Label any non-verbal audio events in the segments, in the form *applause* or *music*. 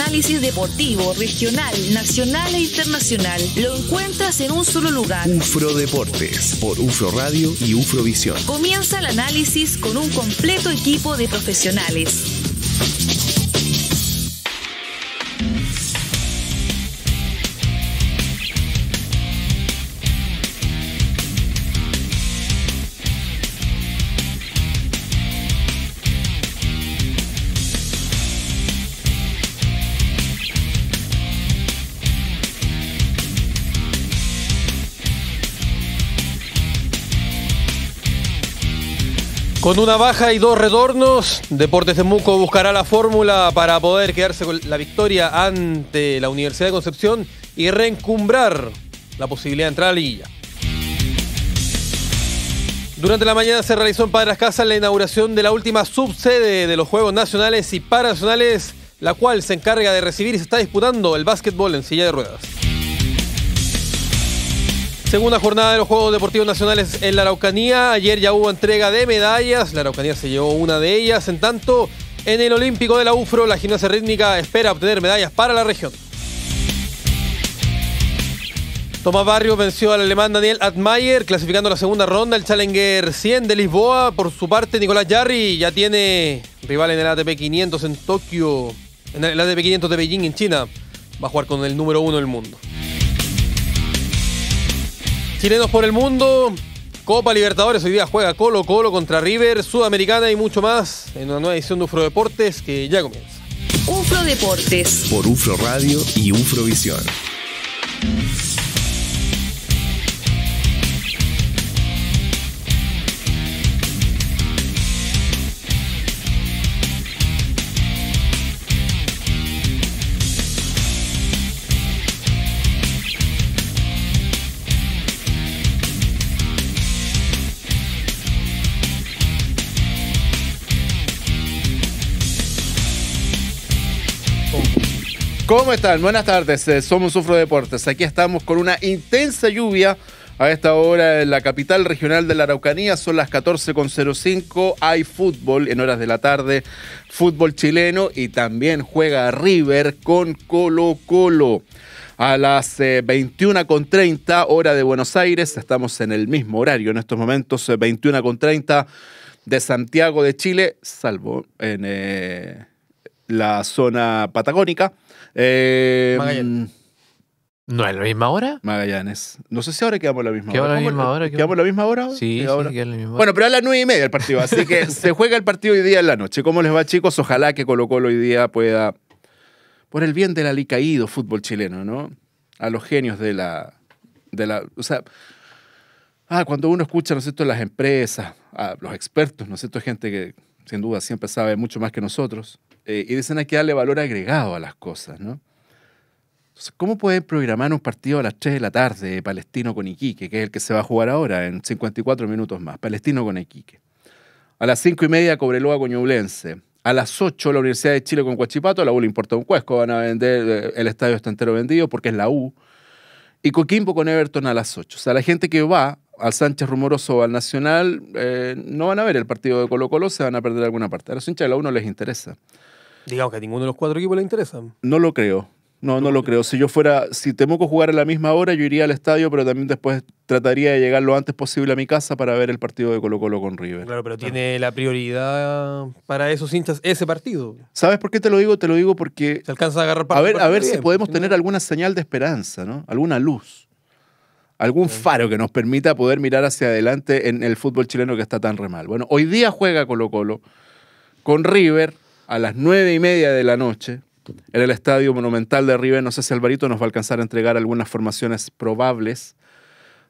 análisis deportivo, regional, nacional e internacional. Lo encuentras en un solo lugar. Ufro Deportes por Ufro Radio y Ufrovisión. Comienza el análisis con un completo equipo de profesionales. Con una baja y dos retornos, Deportes de buscará la fórmula para poder quedarse con la victoria ante la Universidad de Concepción y reencumbrar la posibilidad de entrar a la liguilla. Durante la mañana se realizó en Padras Casas la inauguración de la última subsede de los Juegos Nacionales y Paranacionales, la cual se encarga de recibir y se está disputando el básquetbol en silla de ruedas. Segunda jornada de los Juegos Deportivos Nacionales en la Araucanía. Ayer ya hubo entrega de medallas. La Araucanía se llevó una de ellas. En tanto, en el Olímpico de la UFRO, la gimnasia rítmica espera obtener medallas para la región. Tomás Barrio venció al alemán Daniel Atmayer, clasificando la segunda ronda. El Challenger 100 de Lisboa. Por su parte, Nicolás Yarri ya tiene rival en el ATP 500 en Tokio, en el ATP 500 de Beijing, en China. Va a jugar con el número uno del mundo chilenos por el mundo. Copa Libertadores hoy día juega Colo Colo contra River, Sudamericana y mucho más en una nueva edición de Ufro Deportes que ya comienza. Ufro Deportes por Ufro Radio y Ufrovisión. ¿Cómo están? Buenas tardes, eh, somos Sufro Deportes. Aquí estamos con una intensa lluvia a esta hora en la capital regional de la Araucanía. Son las 14.05. Hay fútbol en horas de la tarde, fútbol chileno y también juega River con Colo Colo. A las 21.30 eh, hora de Buenos Aires, estamos en el mismo horario en estos momentos, 21.30 eh, de Santiago de Chile, salvo en la zona patagónica. Eh, ¿No es la misma hora? Magallanes. No sé si ahora quedamos a la misma hora. ¿Quedamos a la misma hora? Sí, sí la Bueno, pero a las nueve y media el partido, así que *laughs* se juega el partido hoy día en la noche. ¿Cómo les va, chicos? Ojalá que Colo Colo hoy día pueda, por el bien del alicaído fútbol chileno, ¿no? A los genios de la... De la o sea, ah, cuando uno escucha, ¿no es cierto?, las empresas, a los expertos, ¿no es cierto?, gente que sin duda siempre sabe mucho más que nosotros, eh, y dicen hay que darle valor agregado a las cosas, ¿no? ¿cómo pueden programar un partido a las 3 de la tarde Palestino con Iquique, que es el que se va a jugar ahora en 54 minutos más, Palestino con Iquique? A las 5 y media Cobreloa con Ñublense. A las 8 la Universidad de Chile con Coachipato, a la U le importa un cuesco, van a vender, eh, el estadio está entero vendido porque es la U. Y Coquimbo con Everton a las 8. O sea, la gente que va al Sánchez Rumoroso o al Nacional, eh, no van a ver el partido de Colo Colo, se van a perder alguna parte. A los hinchas de la U no les interesa. Digamos que a ninguno de los cuatro equipos le interesa. No lo creo. No, no lo creo. Si yo fuera, si Temuco jugara a la misma hora, yo iría al estadio, pero también después trataría de llegar lo antes posible a mi casa para ver el partido de Colo Colo con River. Claro, pero tiene la prioridad para esos hinchas ese partido. ¿Sabes por qué te lo digo? Te lo digo porque... Se alcanza a agarrar A ver, a ver si podemos tener alguna señal de esperanza, ¿no? Alguna luz. Algún faro que nos permita poder mirar hacia adelante en el fútbol chileno que está tan remal. Bueno, hoy día juega Colo Colo con River a las nueve y media de la noche en el Estadio Monumental de River. No sé si Alvarito nos va a alcanzar a entregar algunas formaciones probables,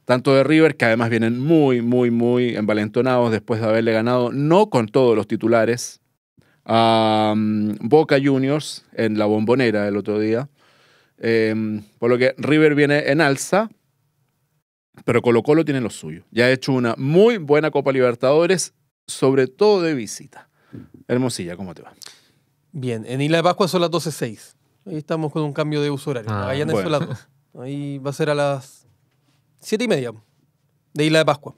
tanto de River, que además vienen muy, muy, muy envalentonados después de haberle ganado, no con todos los titulares, a mm, Boca Juniors en la bombonera el otro día. Em, por lo que River viene en alza, pero Colo Colo tiene lo suyo. Ya ha hecho una muy buena Copa Libertadores, sobre todo de visita. Hermosilla, ¿cómo te va? Bien, en Isla de Pascua son las 12.06. Ahí estamos con un cambio de uso horario. Magallanes son las 2. Ahí va a ser a las 7 y media de Isla de Pascua.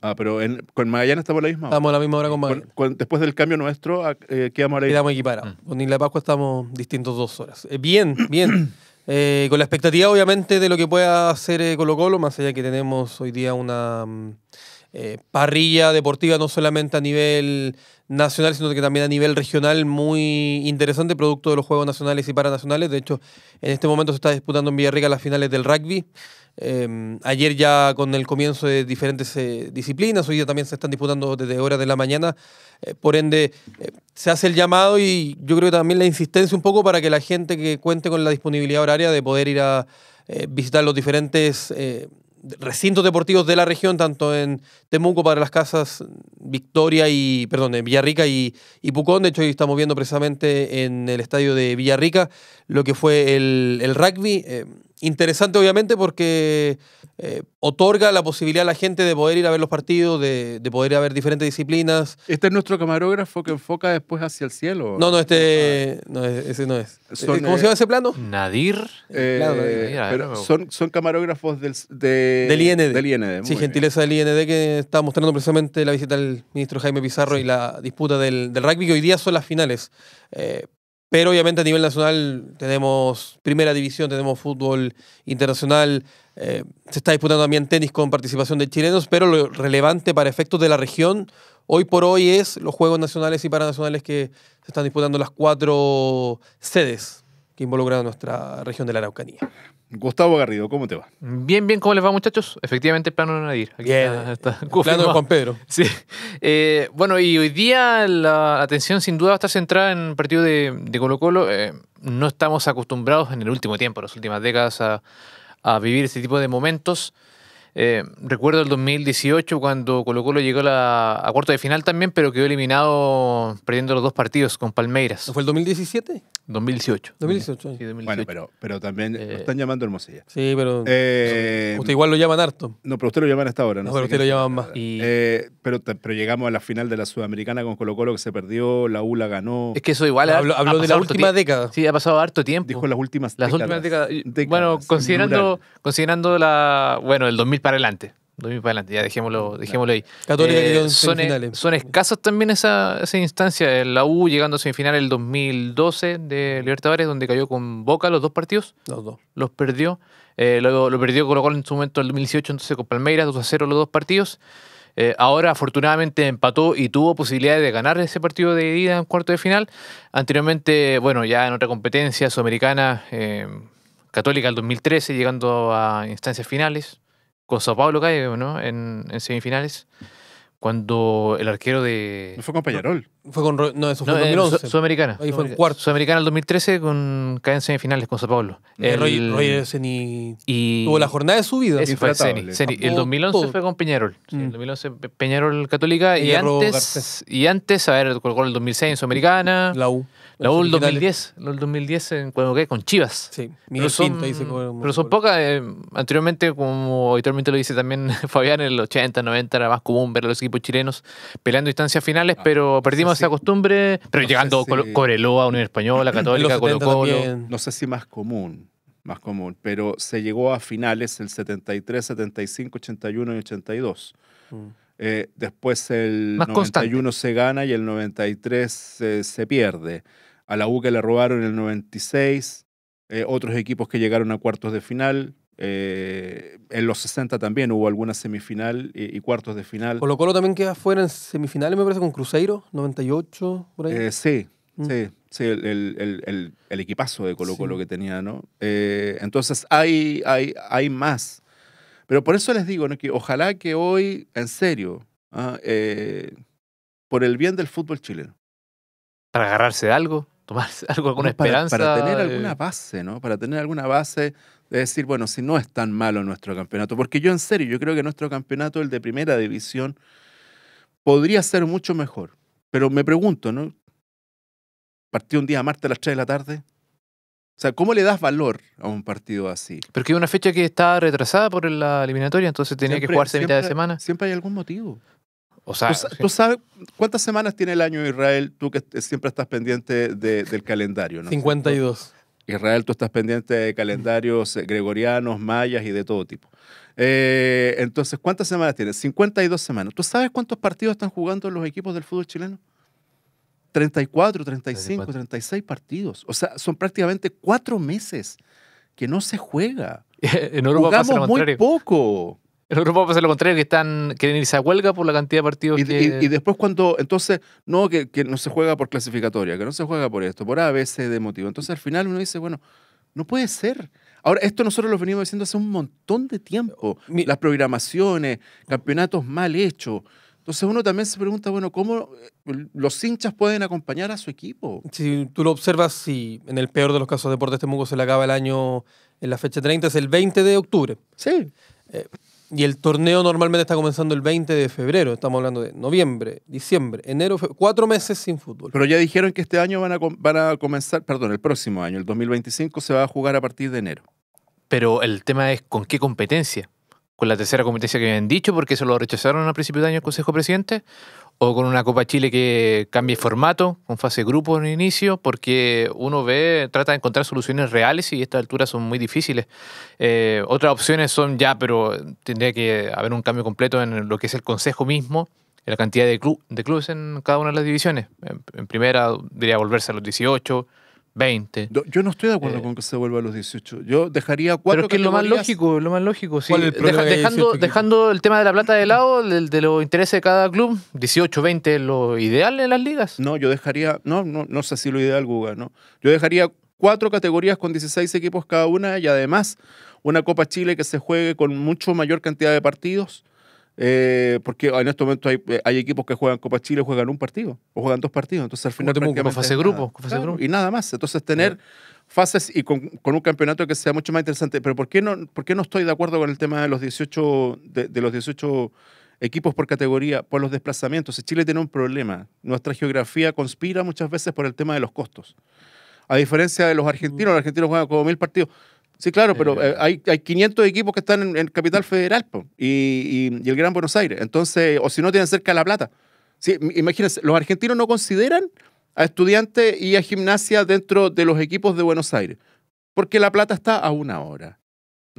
Ah, pero con Magallanes estamos a la misma hora. Estamos a la misma hora con Magallanes. después del cambio nuestro, eh, quedamos a Quedamos equiparados. Mm. Con Isla de Pascua estamos distintos dos horas. Eh, bien, bien. *clears throat* Eh, con la expectativa, obviamente, de lo que pueda hacer Colo Colo, más allá que tenemos hoy día una mm, parrilla deportiva, no solamente a nivel nacional, sino que también a nivel regional muy interesante, producto de los Juegos Nacionales y Paranacionales. De hecho, en este momento se está disputando en Villarrica las finales del rugby. Em, ayer ya con el comienzo de diferentes eh, disciplinas, hoy día también se están disputando desde horas de la mañana. Eh, por ende, eh, se hace el llamado y yo creo que también la insistencia un poco para que la gente que cuente con la disponibilidad horaria de poder ir a visitar los diferentes recintos deportivos de la región, tanto en Temuco para las casas Victoria y, perdón, en Villarrica y, y Pucón. De hecho, hoy estamos viendo precisamente en el estadio de Villarrica lo que fue el, el rugby. Eh, interesante obviamente porque eh, otorga la posibilidad a la gente de poder ir a ver los partidos, de, poder ir a ver diferentes disciplinas. Este es nuestro camarógrafo que enfoca después hacia el cielo. No, no, este e, ese no es. Eh, ¿Cómo se llama ese plano? Nadir. Eh, son, camarógrafos del, del IND. sí, gentileza del IND que está mostrando precisamente la visita del ministro Jaime Pizarro y la disputa del, del, rugby, que hoy día son las finales. Pero obviamente a nivel nacional tenemos primera división, tenemos fútbol internacional, eh, se está disputando también tenis con participación de chilenos, pero lo relevante para efectos de la región hoy por hoy es los Juegos Nacionales y Paranacionales que se están disputando las cuatro sedes involucrado en nuestra región de la Araucanía. Gustavo Garrido, ¿cómo te va? Bien, bien, ¿cómo les va, muchachos? Efectivamente, el plano de Nadir. Aquí Está, eh, plano de Juan Pedro. *laughs* Sí. Eh, bueno, y hoy día la atención sin duda va a estar centrada en el partido de, Colo Colo. Eh, no estamos acostumbrados en el último tiempo, en las últimas décadas, a, a vivir este tipo de momentos. Eh, recuerdo el 2018 cuando Colo Colo llegó la, a cuarto de final también, pero quedó eliminado perdiendo los dos partidos con Palmeiras. ¿Fue el 2017? 2018. 2018. Bueno, pero, pero también lo eh, están llamando Hermosilla. Sí, pero eh, usted igual lo llaman harto. No, pero usted lo llaman hasta ahora. No, no pero usted lo llaman más. pero, llegamos a la final de la Sudamericana con Colo Colo que se perdió, la Ula ganó. Es que eso igual. Habló, de la última década. Sí, ha pasado harto tiempo. Dijo las últimas las décadas. últimas décadas. bueno, considerando, considerando la, bueno, el 2000 para adelante. para adelante, ya dejémoslo, dejémoslo ahí. Eh, son, e- escasas también esa, esa instancia. Eh, la U llegando a semifinal el 2012 de Libertadores, donde cayó con Boca los dos partidos. Los dos. Los perdió. Eh, lo, lo, perdió lo cual en su momento el 2018, entonces con Palmeiras, 2 a 0 los dos partidos. Eh, ahora afortunadamente empató y tuvo posibilidades de ganar ese partido de ida en cuarto de final. Anteriormente, bueno, ya en otra competencia sudamericana, Católica el 2013, llegando a instancias finales con Sao Paulo cae, ¿no? En, semifinales. Cuando el arquero de. No fue con Peñarol. Fue con. No, eso fue no, en 2011. Sudamericana. Ahí fue en cuarto. Sudamericana el 2013 cae en semifinales con Sao Paulo. El, tuvo la jornada de su vida. Ese fue El 2011 fue con Peñarol. el 2011 mm. Peñarol Católica. Y, antes, a ver, con el 2006 en Sudamericana. La U. La UL 2010, la 2010 en, cuando con Chivas. Sí, pero son, pocas. Eh, anteriormente, como habitualmente lo dice también *laughs* Fabián, en el 80, 90 era más común ver a los equipos chilenos peleando distancias finales, ah, pero perdimos esa costumbre. Pero llegando si, Coreloa, Unión Española, Católica, Colo Colo. No sé si más común, más común, pero se llegó a finales el 73, 75, 81 y 82. Mm. Eh, después el 91 se gana y el 93 eh, se pierde a la U que le robaron en el 96, eh, otros equipos que llegaron a cuartos de final. Eh, en los 60 también hubo alguna semifinal y, cuartos de final. Colo Colo también queda fuera en semifinales, me parece, con Cruzeiro, 98, por ahí. Eh, mm. sí, sí, sí, el, equipazo de Colo Colo que tenía, ¿no? entonces hay, hay, hay más. Pero por eso les digo, ¿no? que ojalá que hoy, en serio, ah, por el bien del fútbol chileno. Para agarrarse de algo. *laughs* algo, para, esperanza. Para tener eh, alguna base, ¿no? Para tener alguna base de decir, bueno, si no es tan malo nuestro campeonato, porque yo en serio, yo creo que nuestro campeonato, el de primera división, podría ser mucho mejor. Pero me pregunto, ¿no? Partió un día martes a las 3 de la tarde. O sea, ¿cómo le das valor a un partido así? Porque hay una fecha que está retrasada por la eliminatoria, entonces tenía que jugarse mitad de semana. Siempre hay algún motivo. ¿Tú, sabes cuántas semanas tiene el año Israel? Tú que siempre estás pendiente del calendario, 52. Israel, tú estás pendiente de calendarios eh, gregorianos, mayas y de todo tipo. Eh, entonces, ¿cuántas semanas tiene? 52 semanas. ¿Tú sabes cuántos partidos están jugando los equipos del fútbol chileno? 34, 35, 36 partidos. O sea, son prácticamente cuatro meses que no se juega. *laughs* en Jugamos muy poco. Los grupos va a pasar lo contrario, que están quieren irse a huelga por la cantidad de partidos que... Y, y después cuando, entonces, no, que, no se juega por clasificatoria, que no se juega por esto, por A, B, C, motivo. Entonces al final uno dice, bueno, no puede ser. Ahora, esto nosotros lo venimos diciendo hace un montón de tiempo. Las programaciones, campeonatos mal hechos. Entonces uno también se pregunta, bueno, ¿cómo eh, los hinchas pueden acompañar a su equipo? Si tú lo observas, si en el peor de los casos Deportes Temuco se le acaba el año en la fecha 30, es el 20 de octubre. Sí. Eh, y el torneo normalmente está comenzando el 20 de febrero. Estamos hablando de noviembre, diciembre, enero, cuatro meses sin fútbol. Pero ya dijeron que este año van a, van a comenzar, perdón, el próximo año, el 2025, se va a jugar a partir de enero. Pero el tema es con qué competencia con la tercera competencia que habían dicho, porque se lo rechazaron a principios de año el Consejo Presidente, o con una Copa Chile que cambie formato, con fase grupo en inicio, porque uno ve, trata de encontrar soluciones reales y a estas alturas son muy difíciles. Eh, otras opciones son ya, pero tendría que haber un cambio completo en lo que es el Consejo mismo, en la cantidad de, club, de clubes en cada una de las divisiones. En, primera diría, volverse a los 18, 20. Yo, no estoy de acuerdo eh, con que se vuelva a los 18. Yo dejaría cuatro Pero es que es lo más lógico, lo más lógico. Sí. dejando, el tema de la plata de lado, de, de los intereses de cada club, 18, 20 es lo ideal en las ligas. No, yo dejaría, no, no, no sé si lo ideal, Guga, ¿no? Yo dejaría cuatro categorías con 16 equipos cada una y además una Copa Chile que se juegue con mucho mayor cantidad de partidos eh, porque en estos momentos eh, hay, equipos que juegan Copa Chile, juegan un partido o juegan dos partidos. Entonces al final. Como fase grupo, fase grupo. Y nada más. Entonces tener fases y con, un campeonato que sea mucho más interesante. Pero ¿por qué no, por no estoy de acuerdo con el tema de los 18, de, los 18 equipos por categoría, por los desplazamientos? Chile tiene un problema, nuestra geografía conspira muchas veces por el tema de los costos. A diferencia de los argentinos, mm. los argentinos juegan como mil partidos. Sí, claro, pero eh. Eh, hay, 500 equipos que están en, Capital Federal y, el Gran Buenos Aires. Entonces, o si no, tienen cerca La Plata. Sí, imagínense, los argentinos no consideran a estudiantes y a gimnasia dentro de los equipos de Buenos Aires, porque La Plata está a una hora.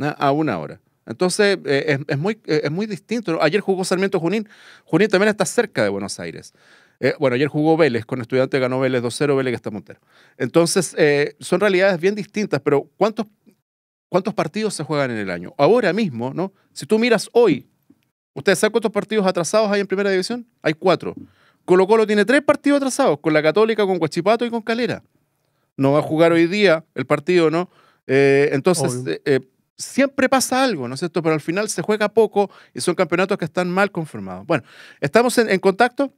A una hora. Entonces, eh, es, muy, es muy distinto. Ayer jugó Sarmiento Junín. Junín también está cerca de Buenos Aires. bueno, ayer jugó Vélez con estudiantes, ganó Vélez 2-0, Vélez que está montero. Entonces, son realidades bien distintas, pero ¿cuántos ¿Cuántos partidos se juegan en el año? Ahora mismo, ¿no? Si tú miras hoy, ¿ustedes saben cuántos partidos atrasados hay en primera división? Hay cuatro. Colo Colo tiene tres partidos atrasados, con la Católica, con Guachipato y con Calera. No va a jugar hoy día el partido, ¿no? Eh, entonces, eh, siempre pasa algo, ¿no es cierto? Pero al final se juega poco y son campeonatos que están mal conformados. Bueno, estamos en, en contacto.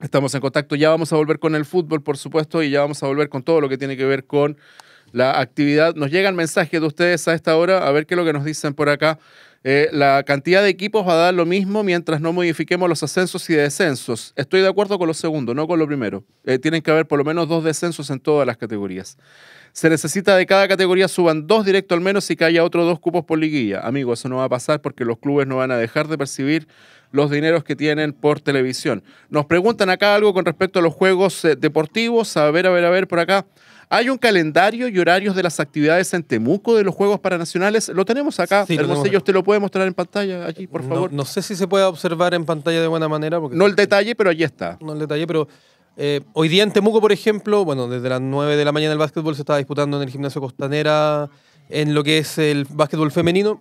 Estamos en contacto, ya vamos a volver con el fútbol, por supuesto, y ya vamos a volver con todo lo que tiene que ver con la actividad. Nos llegan mensajes de ustedes a esta hora, a ver qué es lo que nos dicen por acá. Eh, la cantidad de equipos va a dar lo mismo mientras no modifiquemos los ascensos y descensos. Estoy de acuerdo con lo segundo, no con lo primero. Eh, tienen que haber por lo menos dos descensos en todas las categorías. Se necesita de cada categoría suban dos directo al menos y que haya otros dos cupos por liguilla. Amigo, eso no va a pasar porque los clubes no van a dejar de percibir los dineros que tienen por televisión. Nos preguntan acá algo con respecto a los juegos eh, deportivos. A ver, a ver, a ver, por acá. Hay un calendario y horarios de las actividades en Temuco de los Juegos Paranacionales. Lo tenemos acá. Sí, lo usted lo puede mostrar en pantalla allí por favor. No, sé si se puede observar en pantalla de buena manera. Porque no el detalle, pero allí está. No el detalle, pero eh, hoy día en Temuco, por ejemplo, bueno, desde las 9 de la mañana el básquetbol se está disputando en el gimnasio Costanera, en lo que es el básquetbol femenino.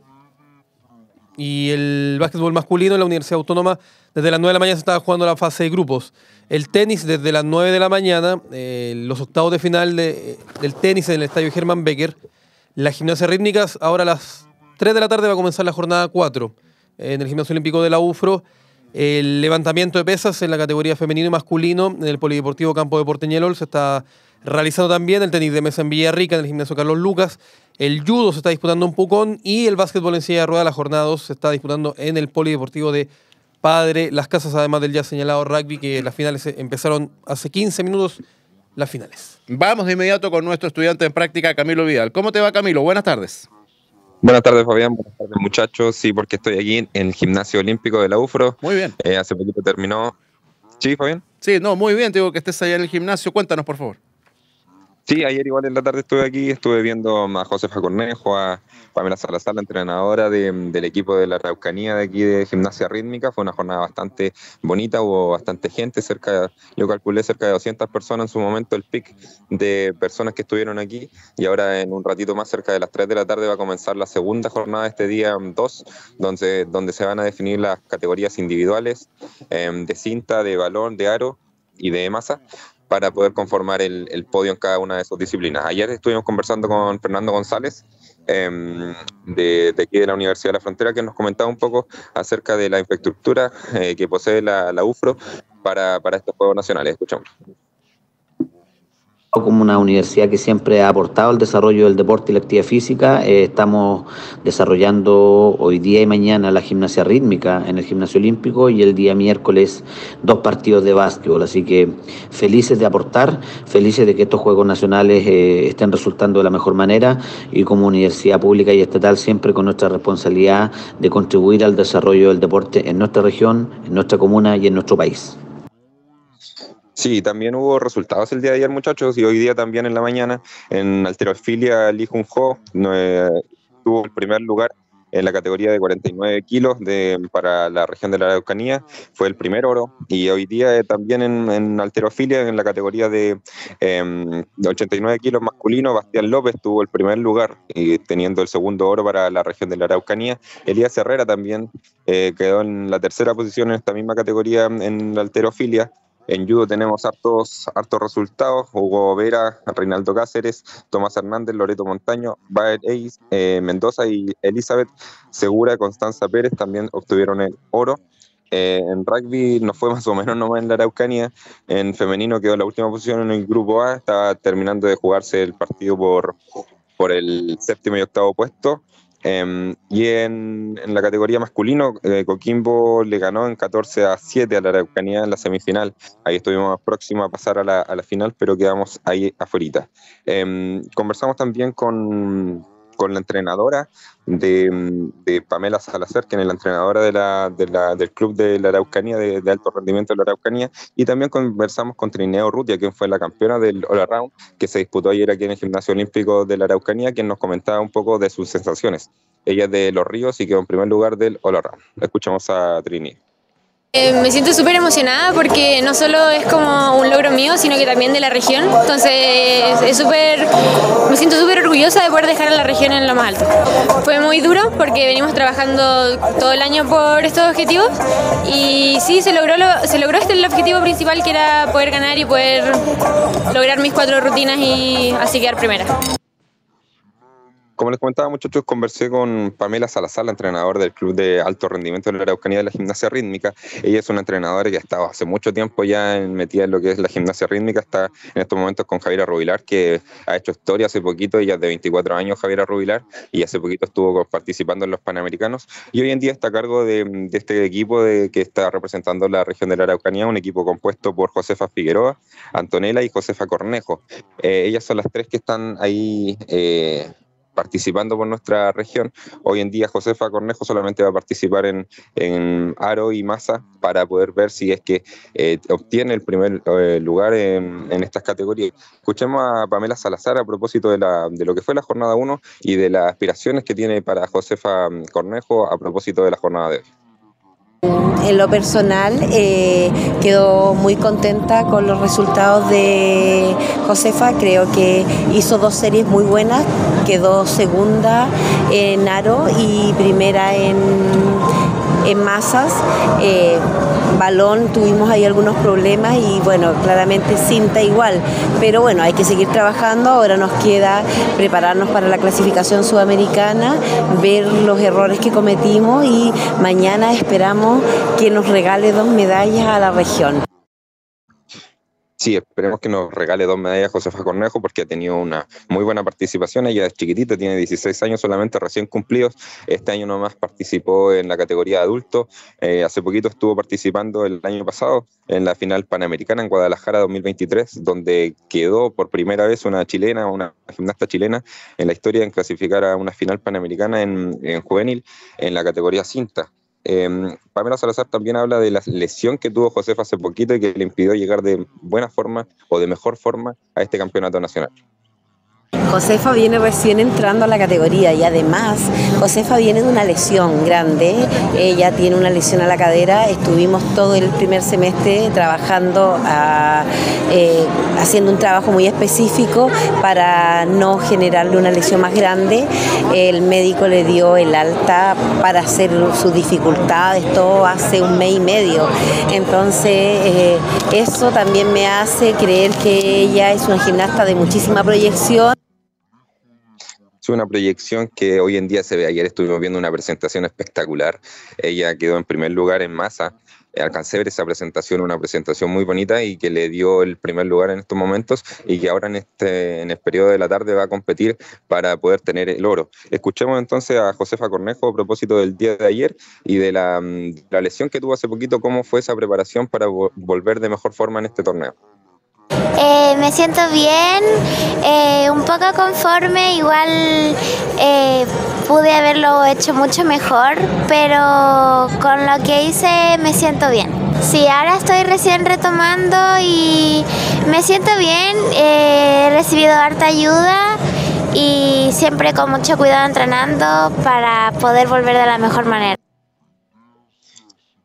Y el básquetbol masculino en la Universidad Autónoma, desde las 9 de la mañana se estaba jugando la fase de grupos. El tenis, desde las 9 de la mañana, eh, los octavos de final eh, del tenis en el estadio Germán Becker. Las gimnasias rítmicas, ahora a las 3 de la tarde va a comenzar la jornada 4 eh, en el Gimnasio Olímpico de la UFRO. El levantamiento de pesas en la categoría femenino y masculino en el Polideportivo Campo de Porteñelol se está realizando también el tenis de mesa en Villarrica, en el Gimnasio Carlos Lucas. El judo se está disputando en Pucón y el básquetbol en silla de rueda, la jornada 2, se está disputando en el Polideportivo de Padre. Las casas, además del ya señalado rugby, que las finales empezaron hace 15 minutos, las finales. Vamos de inmediato con nuestro estudiante en práctica, Camilo Vidal. ¿Cómo te va, Camilo? Buenas tardes. Buenas tardes, Fabián. Buenas tardes, muchachos. Sí, porque estoy aquí en el Gimnasio Olímpico de la UFRO. Muy bien. Eh, hace poquito terminó. ¿Sí, Fabián? Sí, no, muy bien. Te digo que estés allá en el gimnasio. Cuéntanos, por favor. Sí, ayer igual en la tarde estuve aquí, estuve viendo a Josefa Cornejo, a Pamela Salazar, la entrenadora del equipo de la Araucanía de aquí de gimnasia rítmica. Fue una jornada bastante bonita, hubo bastante gente, cerca, yo calculé cerca de 200 personas en su momento, el pic de personas que estuvieron aquí. Y ahora en un ratito más, cerca de las 3 de la tarde, va a comenzar la segunda jornada de este día 2, mm, donde, donde se van a definir las categorías individuales em, de cinta, de balón, de aro y de masa para poder conformar el, podio en cada una de sus disciplinas. Ayer estuvimos conversando con Fernando González em, de, de, aquí de la Universidad de la Frontera, que nos comentaba un poco acerca de la infraestructura eh, que posee la, UFRO para, para estos Juegos Nacionales. Escuchamos como una universidad que siempre ha aportado al desarrollo del deporte y la actividad física. Eh, estamos desarrollando hoy día y mañana la gimnasia rítmica en el gimnasio olímpico y el día miércoles dos partidos de básquetbol. Así que felices de aportar, felices de que estos Juegos Nacionales eh, estén resultando de la mejor manera y como universidad pública y estatal siempre con nuestra responsabilidad de contribuir al desarrollo del deporte en nuestra región, en nuestra comuna y en nuestro país. Sí, también hubo resultados el día de ayer, muchachos, y hoy día también en la mañana en Alterofilia Lee eh, tuvo el primer lugar en la categoría de 49 kilos para la región de la Araucanía, fue el primer oro, y hoy día eh, también en, Alterofilia, en la categoría de, 89 em, kilos masculino, Bastián López tuvo el primer lugar, y teniendo el segundo oro para la región de la Araucanía, Elías Herrera también eh, quedó en la tercera posición en esta misma categoría en la Alterofilia, en judo tenemos hartos, resultados. Hugo Vera, Reinaldo Cáceres, Tomás Hernández, Loreto Montaño, Baer eh, Mendoza y Elizabeth Segura, Constanza Pérez también obtuvieron el oro. Eh, en rugby no fue más o menos nomás en la Araucanía. En femenino quedó en la última posición en el grupo A. Estaba terminando de jugarse el partido por, por el séptimo y octavo puesto. Em, y en, la categoría masculino, eh, Coquimbo le ganó en 14 a 7 a la Araucanía en la semifinal. Ahí estuvimos próximos a pasar a la, final, pero quedamos ahí afuera. Em, conversamos también con, con la entrenadora mm, de, Pamela Salazar, quien es la entrenadora del club de la Araucanía, de, alto rendimiento de la Araucanía, y también conversamos con Trineo Rutia, quien fue la campeona del All Around, que se disputó ayer aquí en el Gimnasio Olímpico de la Araucanía, quien nos comentaba un poco de sus sensaciones. Ella es de Los Ríos y quedó en primer lugar del All Around. escuchamos a Trineo. Eh, me siento súper emocionada porque no solo es como un logro mío, sino que también de la región. Entonces, es me siento súper orgullosa de poder dejar a la región en lo más alto. Fue muy duro porque venimos trabajando todo el año por estos objetivos y sí, se logró, se logró este el objetivo principal que era poder ganar y poder lograr mis cuatro rutinas y así quedar primera. Como les comentaba muchachos, conversé con Pamela Salazar, la entrenadora del Club de Alto Rendimiento de la Araucanía de la Gimnasia Rítmica. Ella es una entrenadora que ha estado hace mucho tiempo ya metida en lo que es la gimnasia rítmica. Está en estos momentos con Javiera Rubilar, que ha hecho historia hace poquito. Ella es de 24 años, Javiera Rubilar, y hace poquito estuvo participando en los Panamericanos. Y hoy en día está a cargo de, este equipo de, que está representando la región de la Araucanía, un equipo compuesto por Josefa Figueroa, Antonella y Josefa Cornejo. Eh, ellas son las tres que están ahí. Eh, participando por nuestra región. Hoy en día Josefa Cornejo solamente va a participar en, Aro y Masa para poder ver si es que eh, obtiene el primer eh, lugar en, estas categorías. Escuchemos a Pamela Salazar a propósito de, la, de lo que fue la jornada 1 y de las aspiraciones que tiene para Josefa mm, Cornejo a propósito de la jornada de hoy. En lo personal, quedó eh, quedo muy contenta con los resultados de Josefa. Creo que hizo dos series muy buenas. Quedó segunda en aro y primera en, masas. Eh, balón tuvimos ahí algunos problemas y bueno, claramente cinta igual, pero bueno, hay que seguir trabajando, ahora nos queda prepararnos para la clasificación sudamericana, ver los errores que cometimos y mañana esperamos que nos regale dos medallas a la región. Sí, esperemos que nos regale dos medallas Josefa Cornejo porque ha tenido una muy buena participación. Ella es chiquitita, tiene 16 años solamente recién cumplidos. Este año nomás participó en la categoría adulto. Eh, hace poquito estuvo participando el año pasado en la final panamericana en Guadalajara 2023, donde quedó por primera vez una chilena, una gimnasta chilena en la historia en clasificar a una final panamericana en juvenil en la categoría cinta. Em, Pamela Salazar también habla de la lesión que tuvo Josefa hace poquito y que le impidió llegar de buena forma o de mejor forma a este campeonato nacional. Josefa viene recién entrando a la categoría y además Josefa viene de una lesión grande, ella tiene una lesión a la cadera, estuvimos todo el primer semestre trabajando, eh, haciendo un trabajo muy específico para no generarle una lesión más grande, el médico le dio el alta para hacer sus dificultades, todo hace un mes y medio, entonces eh, eso también me hace creer que ella es una gimnasta de muchísima proyección. Fue una proyección que hoy en día se ve. Ayer estuvimos viendo una presentación espectacular. Ella quedó en primer lugar en masa. Eh, alcancé ver esa presentación, una presentación muy bonita y que le dio el primer lugar en estos momentos y que ahora en este en el periodo de la tarde va a competir para poder tener el oro. Escuchemos entonces a Josefa Cornejo a propósito del día de ayer y de la, mm, la lesión que tuvo hace poquito, cómo fue esa preparación para volver de mejor forma en este torneo. Eh, me siento bien, eh, un poco conforme, igual eh, pude haberlo hecho mucho mejor, pero con lo que hice me siento bien. Sí, ahora estoy recién retomando y me siento bien, he recibido harta ayuda y siempre con mucho cuidado entrenando para poder volver de la mejor manera.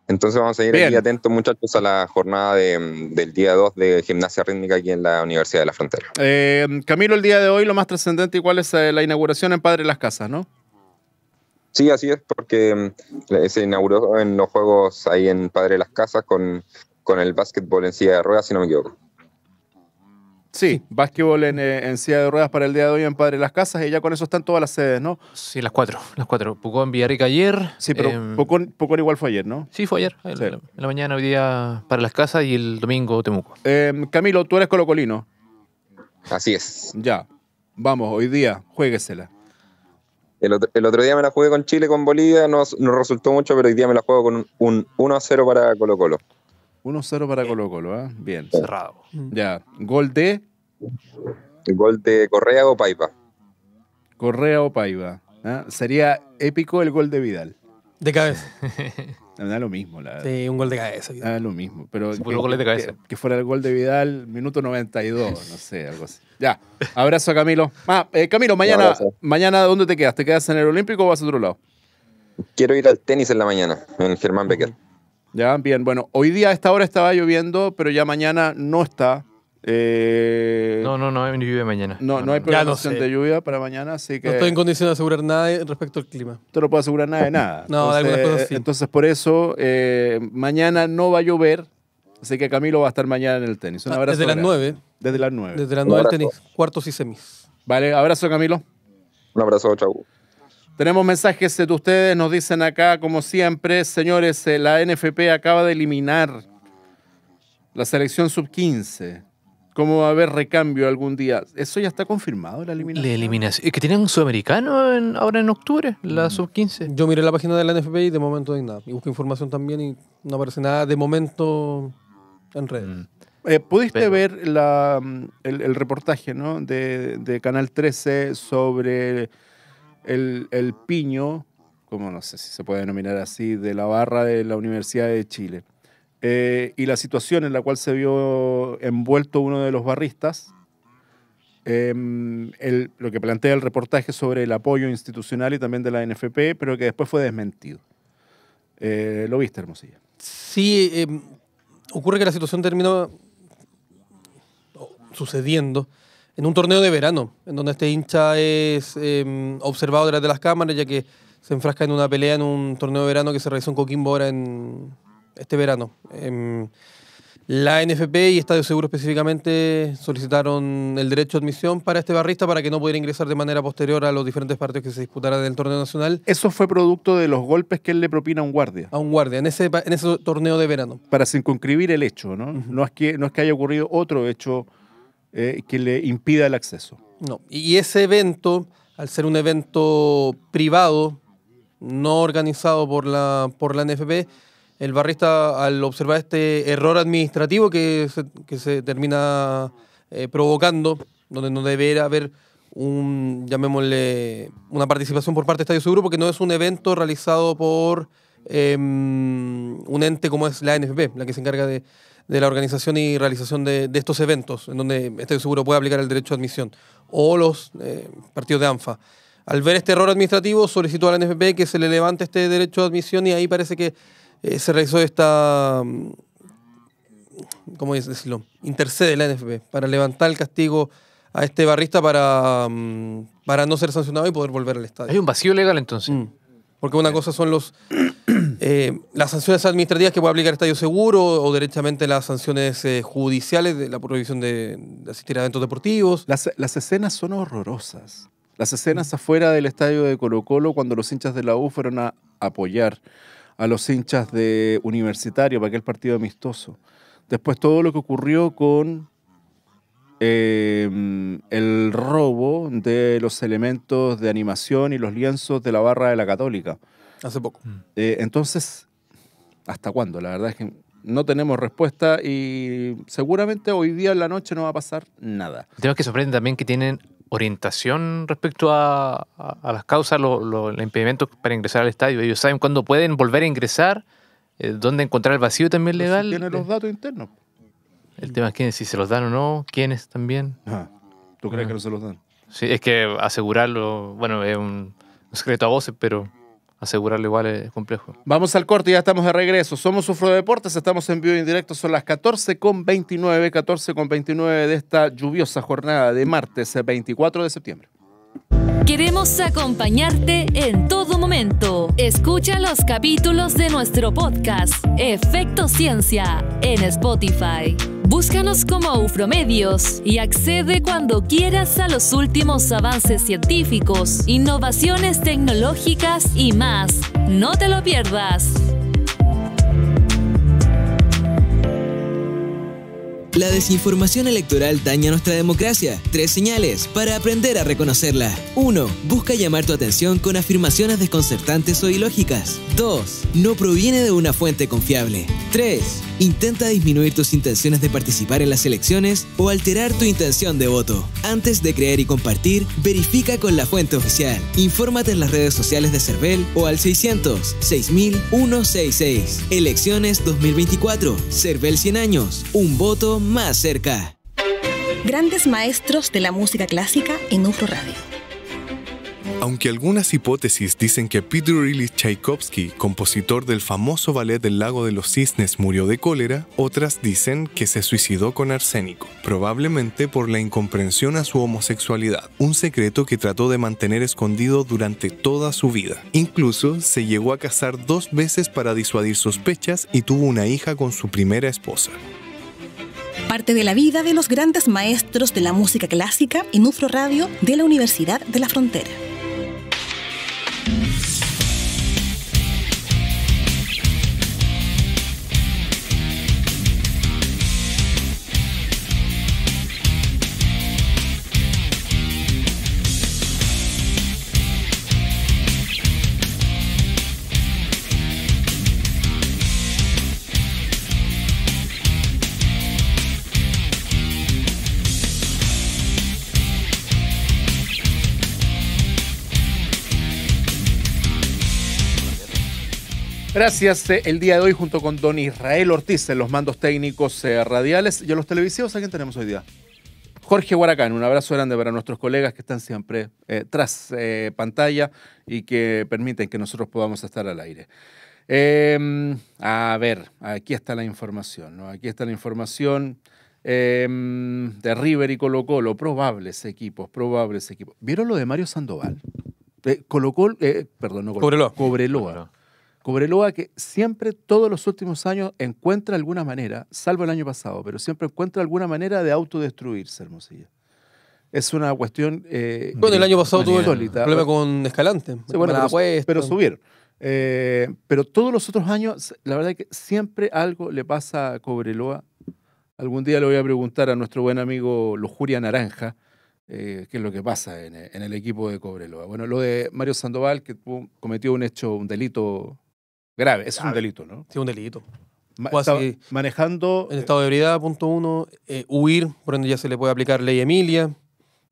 Entonces vamos a seguir Bien. atentos, muchachos, a la jornada del día 2 de gimnasia rítmica aquí en la Universidad de la Frontera. Eh, Camilo, el día de hoy lo más trascendente igual es eh, la inauguración en Padre Las Casas, ¿no? Sí, así es, porque mm, eh, se inauguró en los Juegos ahí en Padre Las Casas con, con el básquetbol en silla de ruedas, si no me equivoco. Sí, básquetbol eh, en, silla de ruedas para el día de hoy en Padre Las Casas y ya con eso están todas las sedes, ¿no? Sí, las cuatro, las cuatro. Pucón, Villarrica ayer. Sí, pero em, Pucón, igual fue ayer, ¿no? Sí, fue ayer. En, la, mañana hoy día para Las Casas y el domingo Temuco. Em, Camilo, tú eres colocolino. Así es. Ya, vamos, hoy día, juéguesela. El otro, día me la jugué con Chile, con Bolivia, no, resultó mucho, pero hoy día me la juego con un, un 1 a 0 para Colo Colo. 1-0 para eh, Colo Colo, ¿eh? Bien. Cerrado. Mm. Ya. Gol de. gol de Correa o Paiva. Correa o Paiva. ¿ah? Sería épico el gol de Vidal. De cabeza. *laughs* Me da lo mismo, la Sí, un gol de cabeza. Me da lo mismo. Pero que, fuera el gol de Vidal, minuto 92, no sé, algo así. Ya, abrazo a Camilo. Ah, eh, Camilo, mañana, mañana ¿dónde te quedas? ¿Te quedas en el Olímpico o vas a otro lado? Quiero ir al tenis en la mañana, en Germán Becker. Ya, bien, bueno, hoy día a esta hora estaba lloviendo, pero ya mañana no está. Eh, no, no, no hay lluvia mañana. No, no, hay programación de lluvia para mañana, así que... No estoy en condición de asegurar nada respecto al clima. No te lo puedo asegurar nada de *laughs* nada. no, de algunas cosas sí. Entonces, por eso, eh, mañana no va a llover, así que Camilo va a estar mañana en el tenis. Un ah, abrazo. Desde las 9. Desde las 9. Desde las 9 del tenis, cuartos y semis. Vale, abrazo Camilo. Un abrazo, chau. Tenemos mensajes de ustedes, nos dicen acá, como siempre, señores, eh, la NFP acaba de eliminar la selección sub-15. ¿Cómo va a haber recambio algún día? Eso ya está confirmado, la eliminación. La eliminación. Es que tienen un sudamericano ahora en octubre, la mm. sub-15. Yo miré la página de la NFP y de momento hay nada. Y busqué información también y no aparece nada de momento en redes. Mm. Eh, ¿Pudiste ver mm, el, reportaje ¿no? de, de Canal 13 sobre el, piño, como no sé si se puede denominar así, de la barra de la Universidad de Chile. Eh, y la situación en la cual se vio envuelto uno de los barristas, em, lo que plantea el reportaje sobre el apoyo institucional y también de la NFP, pero que después fue desmentido. Eh, ¿Lo viste, Hermosilla? Sí, em, ocurre que la situación terminó sucediendo en un torneo de verano, en donde este hincha es em, observado detrás de las cámaras, ya que se enfrasca en una pelea en un torneo de verano que se realizó en Coquimbo ahora en este verano. Em, la NFP y Estadio Seguro específicamente solicitaron el derecho de admisión para este barrista para que no pudiera ingresar de manera posterior a los diferentes partidos que se disputaran en el torneo nacional. Eso fue producto de los golpes que él le propina a un guardia. A un guardia, en ese, en ese torneo de verano. Para circunscribir el hecho, ¿no? no, es que, no es que haya ocurrido otro hecho eh, que le impida el acceso. No, y ese evento, al ser un evento privado, no organizado por la, por la NFP, el barrista al observar este error administrativo que se, termina eh, provocando, donde no debería haber un, llamémosle, una participación por parte de Estadio Seguro, porque no es un evento realizado por em, un ente como es la NFP, la que se encarga de, de la organización y realización de, estos eventos, en donde este seguro puede aplicar el derecho de admisión, o los eh, partidos de ANFA. Al ver este error administrativo, solicitó a la NFP que se le levante este derecho de admisión y ahí parece que eh, se realizó esta, mm, ¿cómo decirlo? Intercede la NFB para levantar el castigo a este barrista para, mm, para no ser sancionado y poder volver al estadio. Hay un vacío legal entonces. Mm. Porque una cosa son los eh, las sanciones administrativas que puede aplicar el Estadio Seguro o, derechamente las sanciones eh, judiciales de la prohibición de, asistir a eventos deportivos. Las, escenas son horrorosas. Las escenas mm. afuera del estadio de Colo Colo cuando los hinchas de la U fueron a apoyar a los hinchas de Universitario para aquel partido amistoso. Después todo lo que ocurrió con em, el robo de los elementos de animación y los lienzos de la barra de la Católica Hace poco. Mm. Eh, entonces, ¿hasta cuándo? La verdad es que no tenemos respuesta y seguramente hoy día en la noche no va a pasar nada. El tema que sorprende también que tienen orientación respecto a, las causas, los impedimentos para ingresar al estadio. Ellos saben cuándo pueden volver a ingresar, eh, dónde encontrar el vacío también legal. Si tienen eh. los datos internos. El tema es que si se los dan o no, quiénes también. ¿Tú crees que no se los dan? Sí, es que asegurarlo, bueno, es un secreto a voces, pero Asegurarle igual es complejo. Vamos al corte, ya estamos de regreso. Somos Sufro Deportes, estamos en vivo en directo, son las 14.29, con con de esta lluviosa jornada de martes 24 eh, de septiembre. Queremos acompañarte en todo momento. Escucha los capítulos de nuestro podcast Efecto Ciencia en Spotify. Búscanos como Ufromedios y accede cuando quieras a los últimos avances científicos, innovaciones tecnológicas y más. No te lo pierdas. La desinformación electoral daña nuestra democracia. Tres señales para aprender a reconocerla. 1. Busca llamar tu atención con afirmaciones desconcertantes o ilógicas. 2. No proviene de una fuente confiable. 3. Intenta disminuir tus intenciones de participar en las elecciones o alterar tu intención de voto. Antes de creer y compartir, verifica con la fuente oficial. Infórmate en las redes sociales de CERVEL o al 600 6166. Elecciones 2024. CERVEL 100 años. Un voto más cerca. Grandes maestros de la música clásica en Ufro Radio. Aunque algunas hipótesis dicen que Peter Ilyich Tchaikovsky, compositor del famoso ballet del Lago de los Cisnes, murió de cólera, otras dicen que se suicidó con arsénico, probablemente por la incomprensión a su homosexualidad, un secreto que trató de mantener escondido durante toda su vida. Incluso se llegó a casar dos veces para disuadir sospechas y tuvo una hija con su primera esposa parte de la vida de los grandes maestros de la música clásica en Nufro Radio de la Universidad de la Frontera. Gracias. Eh, el día de hoy, junto con Don Israel Ortiz en los mandos técnicos eh, radiales y a los televisivos, ¿a quién tenemos hoy día? Jorge Huaracán, un abrazo grande para nuestros colegas que están siempre eh, tras pantalla y que permiten que nosotros podamos estar al aire. Em, a ver, aquí está la información, ¿no? Aquí está la información em, de River y Colo Colo, probables equipos, probables equipos. ¿Vieron lo de Mario Sandoval? Colo Colo, perdón, no Cobreloa Cobreloa que siempre, todos los últimos años, encuentra alguna manera, salvo el año pasado, pero siempre encuentra alguna manera de autodestruirse, Hermosilla. Es una cuestión... Eh, bueno, el año pasado tuvo el problema con Escalante. pero, subieron. Eh, pero todos los otros años, la verdad es que siempre algo le pasa a Cobreloa. Algún día le voy a preguntar a nuestro buen amigo Lujuria Naranja, eh, qué es lo que pasa en, el equipo de Cobreloa. Bueno, lo de Mario Sandoval, que cometió un hecho, un delito Grave, es un delito, ¿no? Sí, un delito. Pues manejando. En eh, estado de ebriedad, punto uno. Eh, huir, por donde ya se le puede aplicar ley Emilia.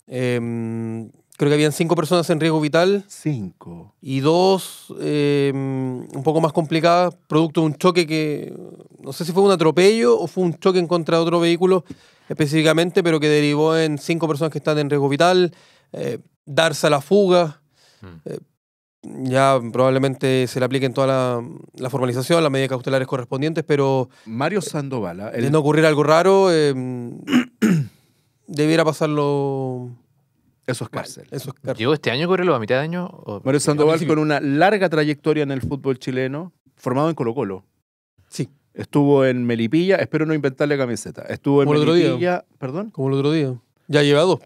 Em, creo que habían cinco personas en riesgo vital. Cinco. Y dos, em, un poco más complicadas, producto de un choque que. No sé si fue un atropello o fue un choque en contra de otro vehículo específicamente, pero que derivó en cinco personas que están en riesgo vital. Eh, darse a la fuga. Mm ya probablemente se le apliquen toda la, formalización, las medidas cautelares correspondientes, pero... Mario Sandoval. ¿ah? El... no ocurrir algo raro, em, *clears throat* debiera pasarlo... Eso es cárcel. Eso ¿Llegó este año a mitad de año? Mario Sandoval con una larga trayectoria en el fútbol chileno, formado en Colo Colo. Sí. Estuvo en Melipilla, espero no inventarle camiseta. Estuvo en Como Melipilla, el otro día. perdón. Como el otro día. Ya lleva dos.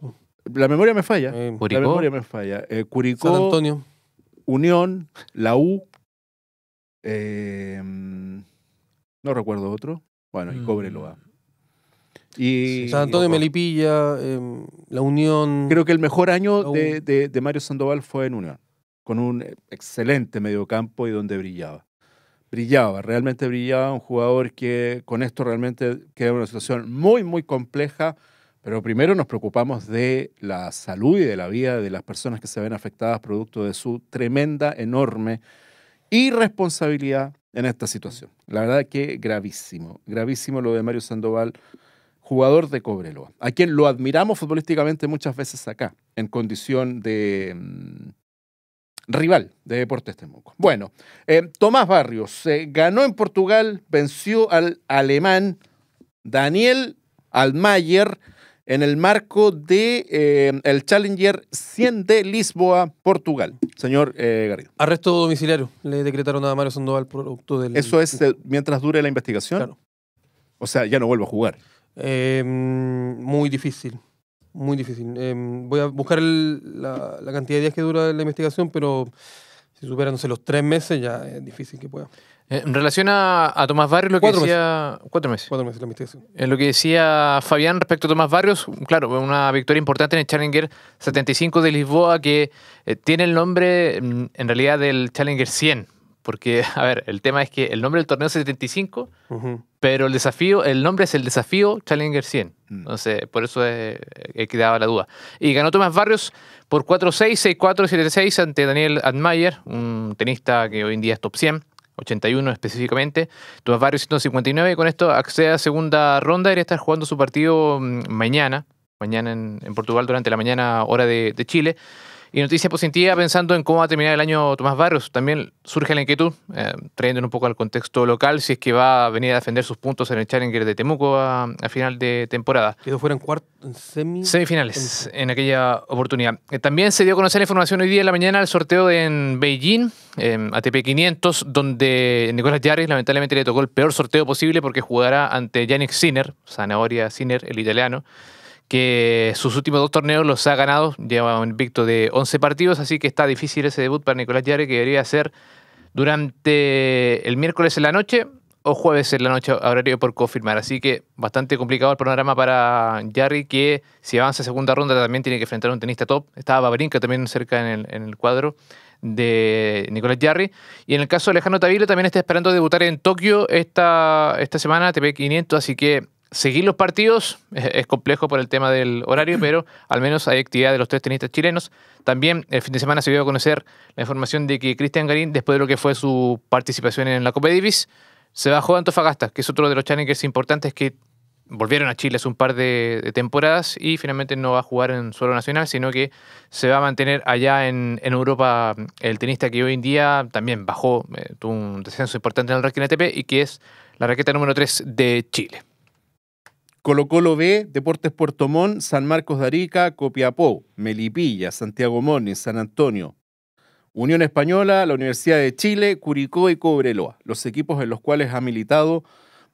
La memoria me falla. Eh, la memoria me falla. Eh, Curicó. San Antonio. Unión, la U, em, no recuerdo otro, bueno, y Cobreloa. Mm. Y, San Antonio Melipilla, em, La Unión. Creo que el mejor año de, Mario Sandoval fue en Unión, con un excelente mediocampo y donde brillaba. Brillaba, realmente brillaba, un jugador que con esto realmente queda en una situación muy, muy compleja pero primero nos preocupamos de la salud y de la vida de las personas que se ven afectadas producto de su tremenda, enorme irresponsabilidad en esta situación. La verdad que gravísimo, gravísimo lo de Mario Sandoval, jugador de Cobreloa, a quien lo admiramos futbolísticamente muchas veces acá, en condición de mm, rival de Deportes Temuco. Bueno, eh, Tomás Barrios eh, ganó en Portugal, venció al alemán Daniel Almayer en el marco de eh, el Challenger 100 de Lisboa, Portugal. Señor eh, Garrido. Arresto domiciliario le decretaron a Mario Sandoval producto del... ¿Eso es eh, mientras dure la investigación? Claro. O sea, ya no vuelvo a jugar. Em, muy difícil, muy difícil. Em, voy a buscar la, la cantidad de días que dura la investigación, pero si sé, los tres meses ya es difícil que pueda. Eh, en relación a, Tomás Barrios, lo que decía. meses. Cuatro meses la En eh, lo que decía Fabián respecto a Tomás Barrios, claro, una victoria importante en el Challenger 75 de Lisboa, que eh, tiene el nombre mm, en realidad del Challenger 100. Porque, *laughs* a ver, el tema es que el nombre del torneo es 75, pero el desafío, el nombre es el desafío Challenger 100. Mm. Entonces, por eso es, quedaba la duda. Y ganó Tomás Barrios por 4-6, 6-4, 7-6 ante Daniel Admayer, un tenista que hoy en día es top 100 81 específicamente. Tú vas varios 159 y con esto accede a segunda ronda. Y estar jugando su partido mm, mañana, mañana en, Portugal durante la mañana hora de, de Chile. Y noticia pues, positiva, pensando en cómo va a terminar el año Tomás Barrios, también surge la inquietud, eh, un poco al contexto local, si es que va a venir a defender sus puntos en el Challenger de Temuco a, final de temporada. Quedó fuera en, semifinales en, aquella oportunidad. Eh, también se dio a conocer la información hoy día en la mañana del sorteo en Beijing, ATP 500, donde Nicolás Yaris lamentablemente le tocó el peor sorteo posible porque jugará ante Yannick Sinner, Zanahoria Sinner, el italiano que sus últimos dos torneos los ha ganado, lleva un invicto de 11 partidos, así que está difícil ese debut para Nicolás Yarri, que debería ser durante el miércoles en la noche o jueves en la noche, horario por confirmar. Así que bastante complicado el programa para Jarry, que si avanza a segunda ronda también tiene que enfrentar a un tenista top. Estaba Babrinka también cerca en el, cuadro de Nicolás Jarry. Y en el caso de Alejandro Tavilo también está esperando debutar en Tokio esta, esta semana, tv 500 así que seguir los partidos es, complejo por el tema del horario, *clears throat* pero al menos hay actividad de los tres tenistas chilenos. También el eh, fin de semana se dio a conocer la información de que Cristian Garín, después de lo que fue su participación en la Copa Davis, se bajó a Antofagasta, que es otro de los challengers importantes que volvieron a Chile hace un par de, temporadas y finalmente no va a jugar en suelo nacional, sino que se va a mantener allá en, Europa el tenista que hoy en día también bajó, eh, tuvo un descenso importante en el ranking ATP y que es la raqueta número 3 de Chile. Colo B, Deportes Puerto Montt, San Marcos de Arica, Copiapó, Melipilla, Santiago Morning, San Antonio. Unión Española, la Universidad de Chile, Curicó y Cobreloa, los equipos en los cuales ha militado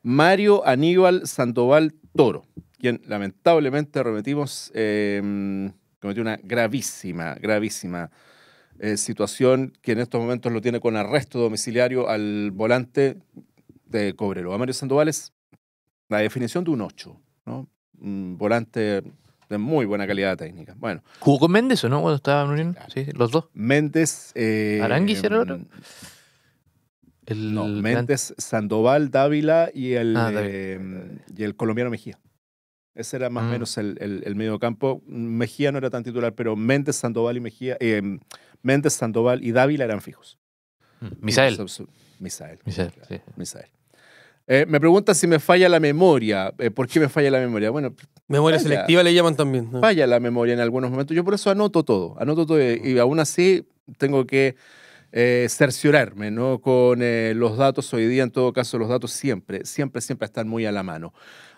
Mario Aníbal Sandoval Toro, quien lamentablemente remitimos em, cometió una gravísima, gravísima eh, situación que en estos momentos lo tiene con arresto domiciliario al volante de Cobreloa. Mario Sandoval es la definición de un 8 volante de muy buena calidad técnica. Bueno. ¿Jugó con Méndez o no cuando estaba en Unión? los dos. Méndez. Eh, no, Méndez, Sandoval, Dávila y el, ah, em, y el colombiano Mejía. Ese era más o mm. menos el, el, medio campo. Mejía no era tan titular, pero Méndez, Sandoval y Mejía, em, Méndez, Sandoval y Dávila eran fijos. Mm. Misael. Misael. Misael. Eh, me pregunta si me falla la memoria. Eh, ¿Por qué me falla la memoria? Bueno, memoria selectiva le llaman también. Falla la memoria en algunos momentos. Yo por eso anoto todo, anoto todo eh, y aún así tengo que cerciorarme, ¿no? Con los datos hoy día, en todo caso, los datos siempre, siempre, siempre están muy a la mano.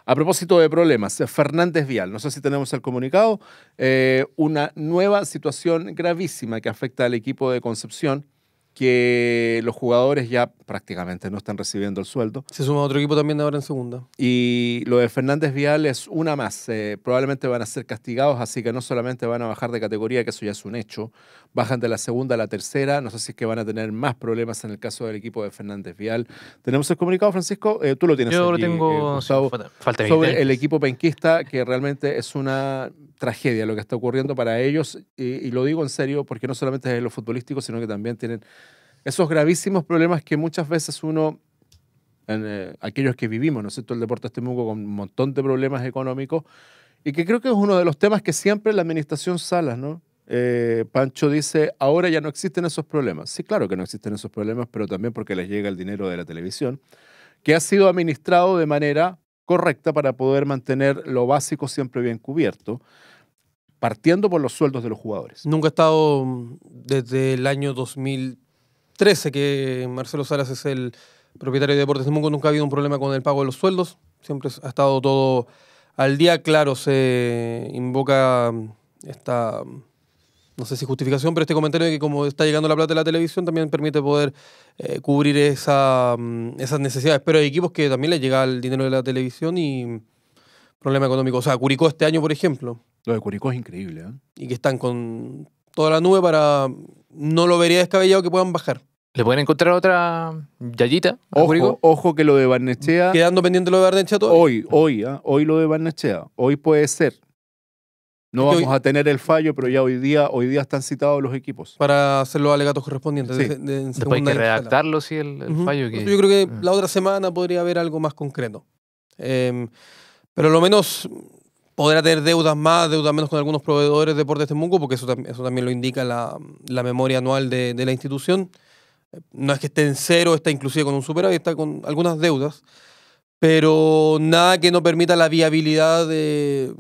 A propósito de problemas, Fernández Vial, no sé si tenemos el comunicado, una nueva situación gravísima que afecta al equipo de Concepción que los jugadores ya prácticamente no están recibiendo el sueldo. Se suma otro equipo también ahora en segunda. Y lo de Fernández Vial es una más. Eh, probablemente van a ser castigados, así que no solamente van a bajar de categoría, que eso ya es un hecho, bajan de la segunda a la tercera. No sé si es que van a tener más problemas en el caso del equipo de Fernández Vial. Tenemos el comunicado, Francisco. Eh, tú lo tienes. Yo lo tengo eh, sobre el equipo penquista, que realmente es una tragedia lo que está ocurriendo para ellos. Y, lo digo en serio, porque no solamente es lo futbolístico, sino que también tienen esos gravísimos problemas que muchas veces uno en, eh, aquellos que vivimos, ¿no es cierto?, el deporte este mundo con un montón de problemas económicos y que creo que es uno de los temas que siempre la administración Salas, ¿no? Eh, Pancho dice, ahora ya no existen esos problemas. Sí, claro que no existen esos problemas, pero también porque les llega el dinero de la televisión, que ha sido administrado de manera correcta para poder mantener lo básico siempre bien cubierto, partiendo por los sueldos de los jugadores. Nunca ha estado mm, desde el año 2013 que Marcelo Salas es el propietario de Deportes de Mungo, nunca ha habido un problema con el pago de los sueldos, siempre ha estado todo al día, claro, se invoca mm, esta mm, no sé si justificación, pero este comentario de que como está llegando la plata de la televisión también permite poder eh, cubrir esa, mm, esas necesidades. Pero hay equipos que también les llega el dinero de la televisión y problema económico. O sea, Curicó este año, por ejemplo. Lo de Curicó es increíble. ¿eh? Y que están con toda la nube para... No lo vería descabellado que puedan bajar. ¿Le pueden encontrar otra yayita? Ojo, ojo que lo de Barnechea. Quedando pendiente lo de Barnechea todo. Hoy, hoy, ¿ah? hoy lo de Barnechea. Hoy puede ser. No vamos a tener el fallo, pero ya hoy día, hoy día están citados los equipos. Para hacer los alegatos correspondientes. Después hay que redactarlo, sí, el, fallo. Yo creo que mm. la otra semana podría haber algo más concreto. Em, pero lo menos podrá tener deudas más, deudas menos con algunos proveedores de deportes de porque eso, eso también lo indica la, memoria anual de, la institución. No es que esté en cero, está inclusive con un superávit, está con algunas deudas, pero nada que no permita la viabilidad de,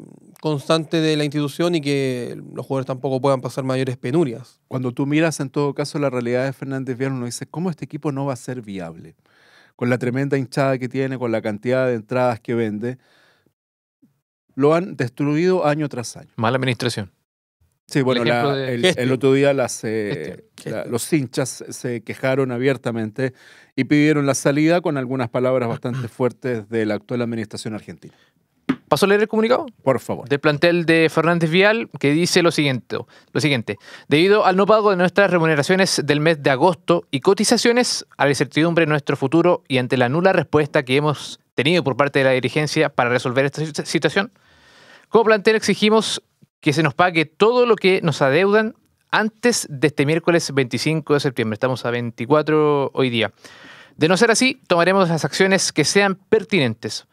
constante de la institución y que los jugadores tampoco puedan pasar mayores penurias. Cuando tú miras en todo caso la realidad de Fernández Vial, uno dice, ¿cómo este equipo no va a ser viable? Con la tremenda hinchada que tiene, con la cantidad de entradas que vende, lo han destruido año tras año. Mala administración. Sí, bueno, el, otro día las, eh, los hinchas se quejaron abiertamente y pidieron la salida con algunas palabras bastante *clears throat* fuertes de la actual administración argentina. ¿Paso a leer el comunicado? Por favor. Del plantel de Fernández Vial, que dice lo siguiente, lo siguiente. Debido al no pago de nuestras remuneraciones del mes de agosto y cotizaciones, a la incertidumbre de nuestro futuro y ante la nula respuesta que hemos tenido por parte de la dirigencia para resolver esta situación, como plantel exigimos que se nos pague todo lo que nos adeudan antes de este miércoles 25 de septiembre. Estamos a 24 hoy día. De no ser así, tomaremos las acciones que sean pertinentes.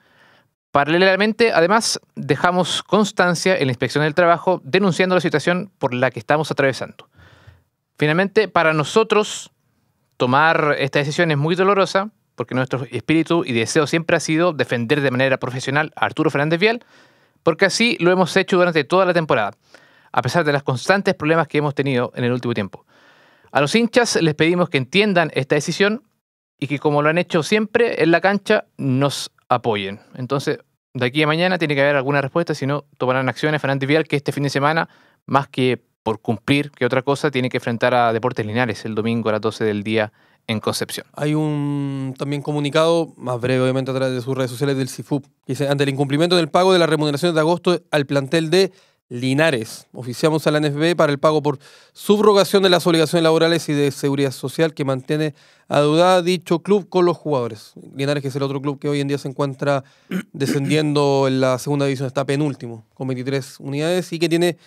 Paralelamente, además, dejamos constancia en la Inspección del Trabajo denunciando la situación por la que estamos atravesando. Finalmente, para nosotros, tomar esta decisión es muy dolorosa porque nuestro espíritu y deseo siempre ha sido defender de manera profesional a Arturo Fernández Vial, porque así lo hemos hecho durante toda la temporada, a pesar de los constantes problemas que hemos tenido en el último tiempo. A los hinchas les pedimos que entiendan esta decisión y que como lo han hecho siempre en la cancha, nos apoyen. Entonces, de aquí a mañana tiene que haber alguna respuesta, si no, tomarán acciones. Fernández Vial, que este fin de semana, más que por cumplir que otra cosa, tiene que enfrentar a Deportes Linares el domingo a las 12 del día en Concepción. Hay un también comunicado, más breve obviamente a través de sus redes sociales del CIFUP, dice, ante el incumplimiento del pago de las remuneraciones de agosto al plantel de Linares. Oficiamos a la NFB para el pago por subrogación de las obligaciones laborales y de seguridad social que mantiene a duda dicho club con los jugadores. Linares, que es el otro club que hoy en día se encuentra *coughs* descendiendo en la segunda división, está penúltimo, con 23 unidades y que tiene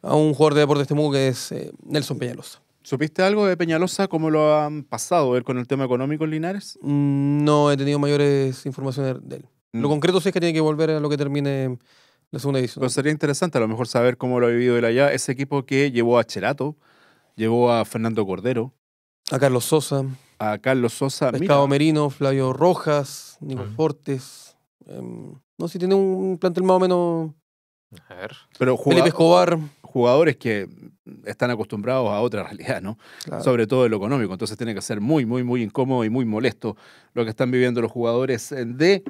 a un jugador de Deportes Temuco que es eh, Nelson Peñalosa. ¿Supiste algo de Peñalosa? ¿Cómo lo han pasado él con el tema económico en Linares? Mm, no he tenido mayores informaciones de él. Lo mm. concreto sí es que tiene que volver a lo que termine la segunda edición. sería interesante a lo mejor saber cómo lo ha vivido él allá, ese equipo que llevó a Cherato, llevó a Fernando Cordero. A Carlos Sosa. A Carlos Sosa. A Merino, Flavio Rojas, Nico Fortes. Em, no sé si tiene un plantel más o menos... A ver. Pero Felipe Escobar jugadores que están acostumbrados a otra realidad, ¿no? Sobre todo en lo económico. Entonces tiene que ser muy, muy, muy incómodo y muy molesto lo que están viviendo los jugadores eh, de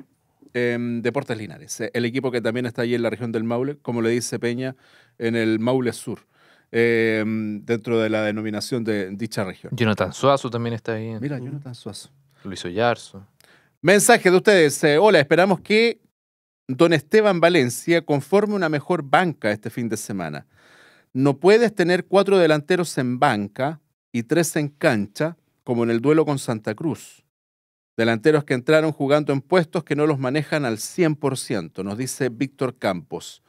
Deportes Linares, eh, el equipo que también está ahí en la región del Maule, como le dice Peña, en el Maule Sur. Em, dentro de la denominación de dicha región. Jonathan Suazo también está ahí. Mira, Jonathan Suazo. Luis Ollarzo. Mensaje de ustedes. Eh, hola, esperamos que don Esteban Valencia conforme una mejor banca este fin de semana. No puedes tener cuatro delanteros en banca y tres en cancha, como en el duelo con Santa Cruz. Delanteros que entraron jugando en puestos que no los manejan al 100%, nos dice Víctor Campos.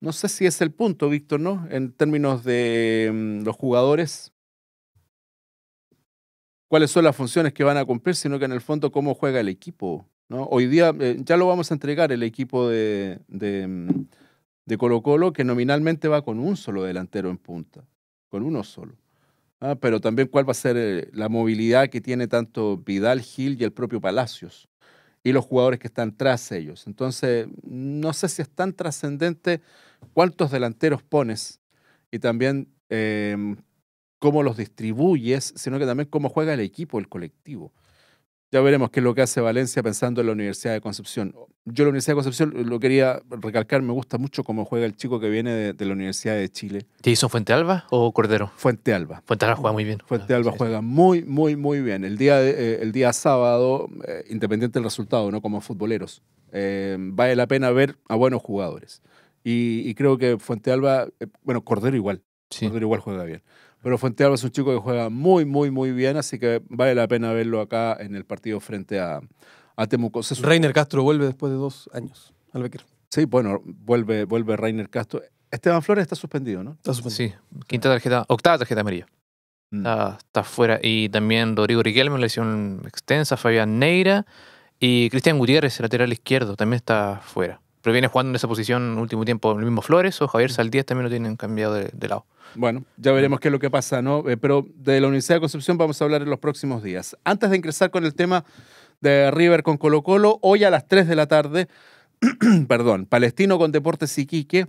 No sé si es el punto, Víctor, ¿no? En términos de mm, los jugadores, cuáles son las funciones que van a cumplir, sino que en el fondo cómo juega el equipo. ¿no? Hoy día eh, ya lo vamos a entregar el equipo de, de mm, Colo Colo, que nominalmente va con un solo delantero en punta, con uno solo. Ah, pero también cuál va a ser eh, la movilidad que tiene tanto Vidal, Gil y el propio Palacios y los jugadores que están tras ellos. Entonces, no sé si es tan trascendente cuántos delanteros pones y también em, cómo los distribuyes, sino que también cómo juega el equipo, el colectivo. Ya veremos qué es lo que hace Valencia pensando en la Universidad de Concepción. Yo la Universidad de Concepción lo quería recalcar, me gusta mucho cómo juega el chico que viene de, la Universidad de Chile. ¿Te hizo Fuente Alba o Cordero? Fuente Alba. Fuente Alba juega muy bien. Fuente ah, Alba juega muy, muy, muy bien. El día, eh, el día sábado, eh, independiente del resultado, ¿no? Como futboleros, eh, vale la pena ver a buenos jugadores. Y, creo que Fuente Alba, bueno, Cordero igual. Cordero igual juega bien. Pero Fuente Alba es un chico que juega muy, muy, muy bien, así que vale la pena verlo acá en el partido frente a, a Temuco. Reiner Castro vuelve después de dos años al Sí, bueno, vuelve, vuelve Reiner Castro. Esteban Flores está suspendido, ¿no? Está suspendido. Sí, quinta tarjeta, octava tarjeta amarilla. Mm. Está, fuera. Y también Rodrigo Riquelme, lesión extensa, Fabián Neira y Cristian Gutiérrez, lateral izquierdo, también está fuera pero viene jugando en esa posición en último tiempo el mismo Flores o Javier Saldíez también lo tienen cambiado de, lado. Bueno, ya veremos qué es lo que pasa, ¿no? Eh, pero de la Universidad de Concepción vamos a hablar en los próximos días. Antes de ingresar con el tema de River con Colo Colo, hoy a las 3 de la tarde, *clears throat* perdón, Palestino con Deportes Iquique.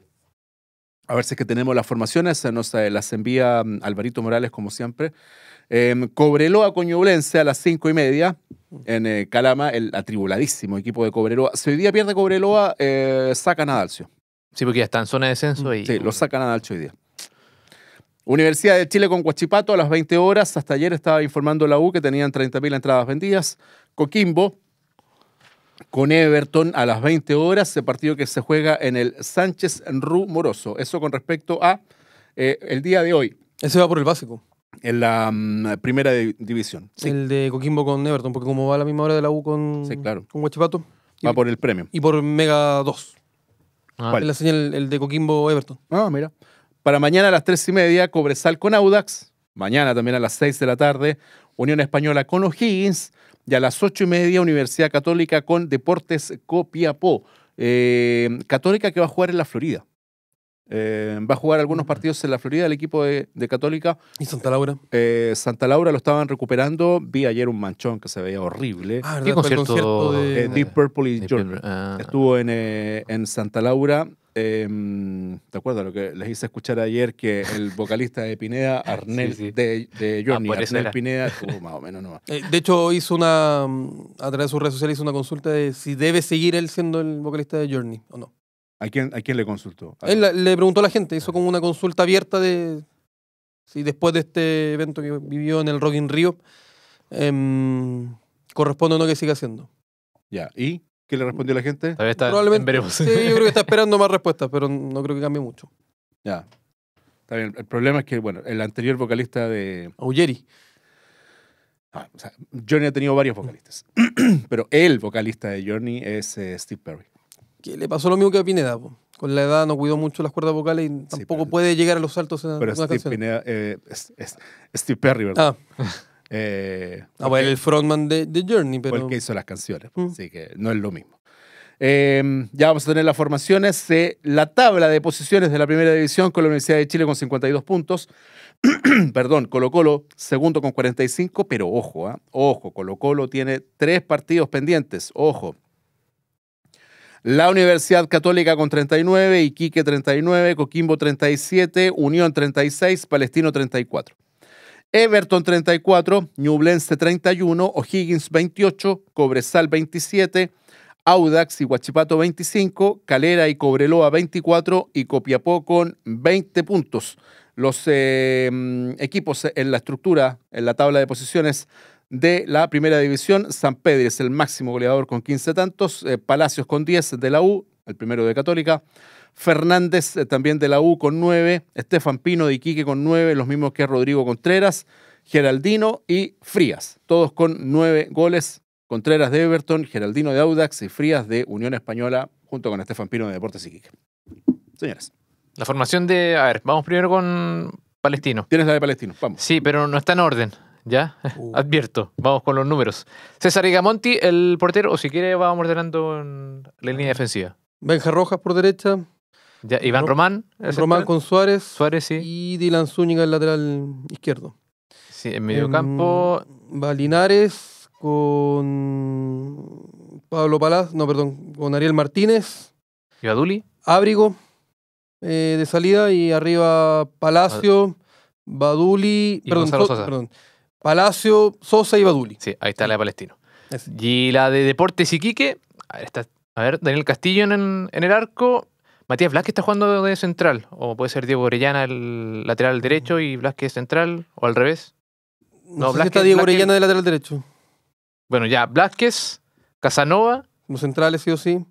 A ver si es que tenemos las formaciones, nos eh, las envía mm, Alvarito Morales como siempre. Em, Cobreloa con a las 5 y media en eh, Calama, el atribuladísimo equipo de Cobreloa. Si hoy día pierde Cobreloa, eh, sacan a Dalcio. Sí, porque ya está en zona de descenso mm, y. Sí, lo sacan a Dalcio hoy día. Universidad de Chile con Huachipato a las 20 horas. Hasta ayer estaba informando la U que tenían 30.000 entradas vendidas. Coquimbo con Everton a las 20 horas, el partido que se juega en el Sánchez Moroso. Eso con respecto a eh, el día de hoy. Ese va por el básico en la mm, primera división. El de Coquimbo con Everton, porque como va a la misma hora de la U con, Sí, va por el premio. Y por Mega 2. Ah. la señal, el de Coquimbo Everton. Ah, mira. Para mañana a las tres y media, Cobresal con Audax. Mañana también a las 6 de la tarde, Unión Española con O'Higgins. Y a las ocho y media, Universidad Católica con Deportes Copiapó. Eh, Católica que va a jugar en la Florida. Eh, va a jugar algunos partidos en la Florida el equipo de, Católica. ¿Y Santa Laura? Eh, Santa Laura lo estaban recuperando. Vi ayer un manchón que se veía horrible. Ah, ¿Qué concierto? Eh, Deep Purple y Journey ah. Estuvo en, en, Santa Laura. Em, ¿Te acuerdas lo que les hice escuchar ayer? Que el vocalista de Pineda, *laughs* Arnel De, ah, Arnel Pineda, estuvo más o menos *laughs* de hecho, hizo una, a través de sus redes sociales, hizo una consulta de si debe seguir él siendo el vocalista de Journey o no. ¿A quién, a quién le consultó? Él le preguntó a la gente, hizo ah. como una consulta abierta de si después de este evento que vivió en el Rock in Rio, em, corresponde o no que siga haciendo. Ya, ¿y qué le respondió la gente? Probablemente, sí, yo creo que está esperando más respuestas, pero no creo que cambie mucho. Ya, está bien. El problema es que, bueno, el anterior vocalista de... Oh o Johnny ha tenido varios vocalistas, *clears throat* pero el vocalista de Johnny es eh, Steve Perry le pasó lo mismo que a Pineda. Con la edad no cuidó mucho las cuerdas vocales y tampoco puede llegar a los saltos en Pero Steve Pineda, eh, es, Steve Perry, ¿verdad? Ah. *laughs* Eh, ah, el frontman de, Journey, pero... el que hizo las canciones, pues, mm. así que no es lo mismo. Em, ya vamos a tener las formaciones. la tabla de posiciones de la primera división con la Universidad de Chile con 52 puntos. *clears throat* Perdón, Colo Colo, segundo con 45, pero ojo, ¿ah? ojo, Colo Colo tiene tres partidos pendientes, ojo. La Universidad Católica con 39, Iquique 39, Coquimbo 37, Unión 36, Palestino 34. Everton 34, Ñublense 31, O'Higgins 28, Cobresal 27, Audax y Huachipato 25, Calera y Cobreloa 24 y Copiapó con 20 puntos. Los eh, mm, equipos en la estructura, en la tabla de posiciones de la primera división. San Pedro es el máximo goleador con 15 tantos. Eh, Palacios con 10 de la U, el primero de Católica. Fernández eh, también de la U con 9. Estefan Pino de Iquique con 9, los mismos que Rodrigo Contreras. Geraldino y Frías, todos con 9 goles. Contreras de Everton, Geraldino de Audax y Frías de Unión Española, junto con Estefan Pino de Deportes Iquique. Señores. La formación de. A ver, vamos primero con Palestino. Tienes la de Palestino, vamos. Sí, pero no está en orden. ¿ya? Uh. Advierto, vamos con los números. César Igamonti, el portero, o si quiere, vamos ordenando en la línea defensiva. Benja Rojas por derecha. Ya, Iván Román. Román con Suárez. Suárez, sí. Y Dylan Zúñiga, el lateral izquierdo. Sí, en medio em, campo. Balinares con Pablo Palaz, no, perdón, con Ariel Martínez. ¿Y Ábrigo Abrigo eh, de salida y arriba Palacio. Baduli, perdón, perdón, Palacio, Sosa y Baduli. Sí, ahí está la de Palestino. Y la de Deportes Iquique, a ver, está, a ver Daniel Castillo en, el arco, Matías Blasque está jugando de central, o puede ser Diego Orellana el lateral derecho y Blasque central, o al revés. No, está Diego Orellana de lateral derecho. Bueno, ya, Blasquez, Casanova. Los centrales sí o sí.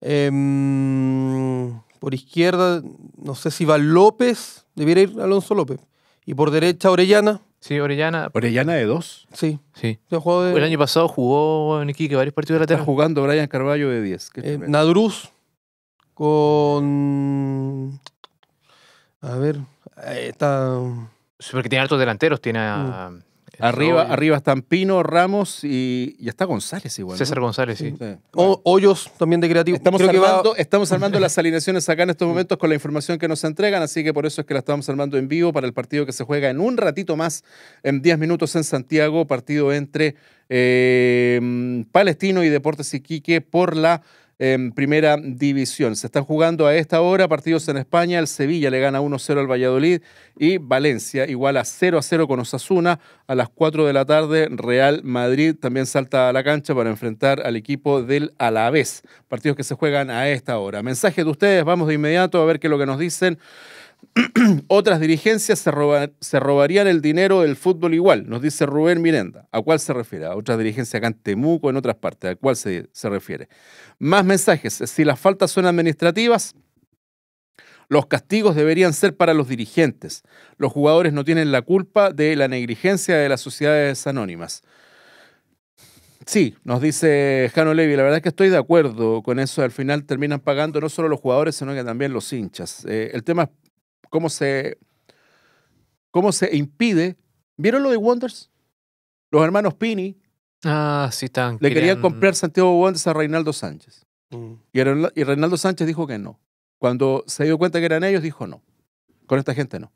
Em, por izquierda, no sé si va López, debiera ir Alonso López. Y por derecha Orellana. Sí, Orellana. Orellana de dos. Sí. sí. El año pasado jugó en Iquique varios partidos de la Está jugando Brian Carballo de 10. Eh, Nadruz con. A ver. Está. Sí, porque tiene altos delanteros. Tiene a. Mm. Arriba, arriba están Pino, Ramos y, ya está González igual. César González, sí. hoyos también de creativo. Estamos, armando, estamos armando las alineaciones acá en estos momentos con la información que nos entregan, así que por eso es que la estamos armando en vivo para el partido que se juega en un ratito más, en 10 minutos en Santiago, partido entre eh, Palestino y Deportes Iquique por la en primera división. Se están jugando a esta hora partidos en España. El Sevilla le gana 1-0 al Valladolid y Valencia igual a 0-0 con Osasuna. A las 4 de la tarde Real Madrid también salta a la cancha para enfrentar al equipo del Alavés. Partidos que se juegan a esta hora. Mensaje de ustedes, vamos de inmediato a ver qué es lo que nos dicen. *clears throat* Otras dirigencias se, robarían el dinero del fútbol igual, nos dice Rubén Mirenda. ¿A cuál se refiere? A otras dirigencias acá en Temuco, en otras partes. ¿A cuál se, refiere? Más mensajes. Si las faltas son administrativas, los castigos deberían ser para los dirigentes. Los jugadores no tienen la culpa de la negligencia de las sociedades anónimas. Sí, nos dice Jano Levy, la verdad es que estoy de acuerdo con eso. Al final terminan pagando no solo los jugadores, sino que también los hinchas. Eh, el tema es cómo se, cómo se impide. ¿Vieron lo de Wonders? Los hermanos Pini. Ah, sí, están. Le querían, comprar Santiago Wonders a Reinaldo Sánchez. Mm. Y, Reinaldo Sánchez dijo que no. Cuando se dio cuenta que eran ellos, dijo no. Con esta gente no.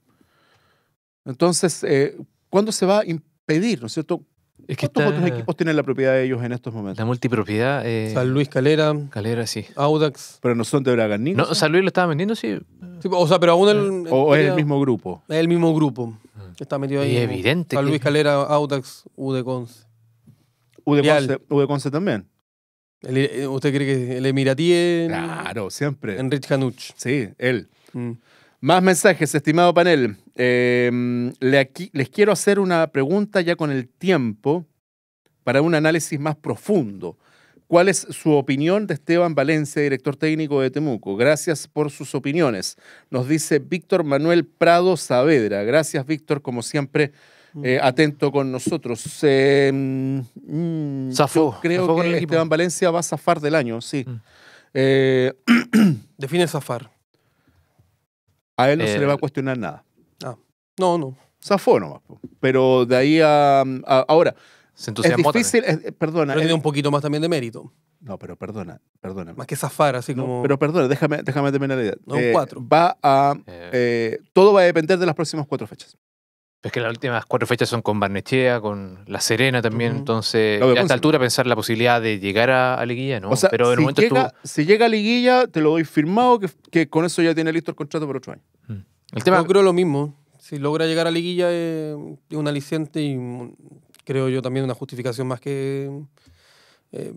Entonces, eh, ¿cuándo se va a impedir, no es cierto? Es ¿Cuántos otros equipos tienen la propiedad de ellos en estos momentos? La multipropiedad. Eh, San Luis Calera. Calera, sí. Audax. Pero no son de bragan No, San Luis lo estaba vendiendo, sí o sea, pero aún el, eh, o es el mismo grupo. Es el mismo grupo. Ah. Está metido ahí. evidente. Luis Calera, Autax, UDECONCE. UDECONCE también. Eh, ¿Usted cree que el Emiratí Claro, siempre. Enrique Hanuch. Sí, él. Mm. Más mensajes, estimado panel. Em, les quiero hacer una pregunta ya con el tiempo para un análisis más profundo. ¿Cuál es su opinión de Esteban Valencia, director técnico de Temuco? Gracias por sus opiniones. Nos dice Víctor Manuel Prado Saavedra. Gracias, Víctor, como siempre, eh, mm. atento con nosotros. Em, mm, zafó. creo que Esteban Valencia va a zafar del año, sí. Mm. Eh, *clears throat* Define zafar. A él no se le eh, va a cuestionar nada. Ah, no, no. Zafó nomás. Pero de ahí a, a ahora, se entusiasmó. Es difícil, perdona. Pero tiene un poquito más también de mérito. No, pero perdona, perdona. Más que zafar, así como. Pero perdona, déjame, déjame terminar la idea. No, eh, cuatro. Va a. Eh. Eh, todo va a depender de las próximas cuatro fechas. es que las últimas cuatro fechas son con Barnechea, con La Serena también, entonces a esta altura pensar la posibilidad de llegar a, Liguilla, ¿no? O sea, Pero en si, momento llega, si llega a Liguilla, te lo doy firmado que, que, con eso ya tiene listo el contrato por otro año. Mm. El tema... Yo creo lo mismo. Si logra llegar a Liguilla es un aliciente y creo yo, también una justificación más que eh,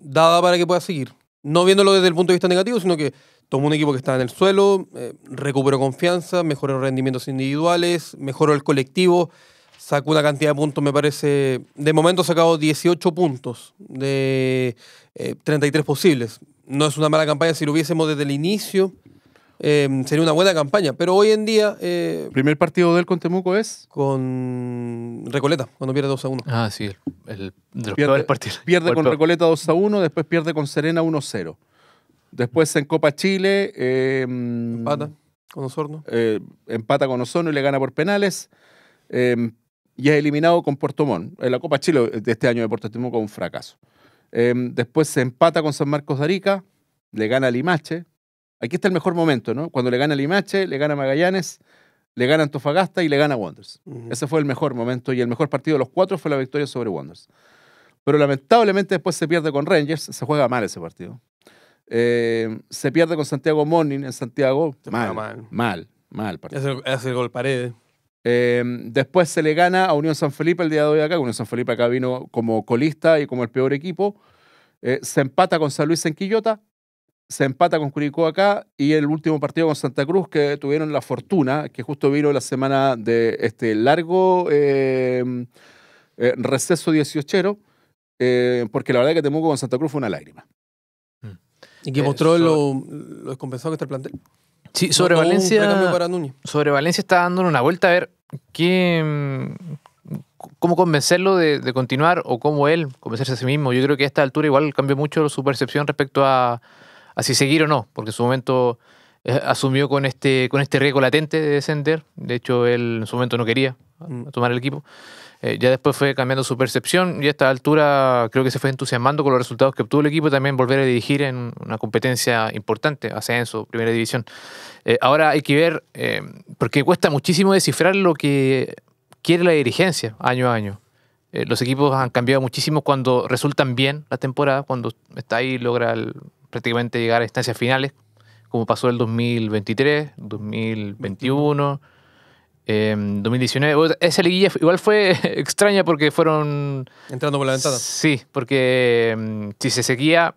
dada para que pueda seguir. No viéndolo desde el punto de vista negativo, sino que tomó un equipo que estaba en el suelo, eh, recuperó confianza, mejoró rendimientos individuales, mejoró el colectivo, sacó una cantidad de puntos, me parece. De momento ha sacado 18 puntos de 33 eh, posibles. No es una mala campaña si lo hubiésemos desde el inicio Em, sería una buena campaña. Pero hoy en día. Eh, ¿Primer partido de él con Temuco es? Con Recoleta, cuando pierde 2 a 1. Ah, sí, el, de pierde, con Recoleta 2 a 1, después pierde con Serena 1 a 0. Después en Copa Chile. Em, empata con Osorno. Eh, empata con Osorno y le gana por penales. Em, y es eliminado con Puerto Montt. En la Copa Chile de este año de Puerto Temuco un fracaso. después se empata con San Marcos de Arica, le gana Limache, Aquí está el mejor momento, ¿no? Cuando le gana Limache, le gana Magallanes, le gana Antofagasta y le gana Wonders. Ese fue el mejor momento y el mejor partido de los cuatro fue la victoria sobre Wonders. Pero lamentablemente después se pierde con Rangers, se juega mal ese partido. Eh, se pierde con Santiago Morning en Santiago, mal, mal, mal, partido. Hace, el gol paredes. Eh, después se le gana a Unión San Felipe el día de hoy acá. Unión San Felipe acá vino como colista y como el peor equipo. Eh, se empata con San Luis en Quillota se empata con Curicó acá y el último partido con Santa Cruz que tuvieron la fortuna, que justo vino la semana de este largo eh, eh, receso dieciochero, eh, porque la verdad que Temuco con Santa Cruz fue una lágrima. Mm. Y que mostró lo, descompensado que está el plantel. Sí, sobre Valencia. sobre Valencia está dando una vuelta a ver qué, mm, cómo convencerlo de, de, continuar o cómo él convencerse a sí mismo. Yo creo que a esta altura igual cambió mucho su percepción respecto a así seguir o no, porque en su momento eh, asumió con este, con este riesgo latente de descender, de hecho él en su momento no quería mm. tomar el equipo. Eh, ya después fue cambiando su percepción y a esta altura creo que se fue entusiasmando con los resultados que obtuvo el equipo y también volver a dirigir en una competencia importante, ascenso, primera división. Eh, ahora hay que ver, porque cuesta muchísimo descifrar lo que quiere la dirigencia año a año. los equipos han cambiado muchísimo cuando resultan bien la temporada, cuando está ahí logra el prácticamente llegar a instancias finales, como pasó el 2023, 2021, 2019. Esa liguilla igual fue *laughs* extraña porque fueron... Entrando por la ventana. Sí, porque em, si se seguía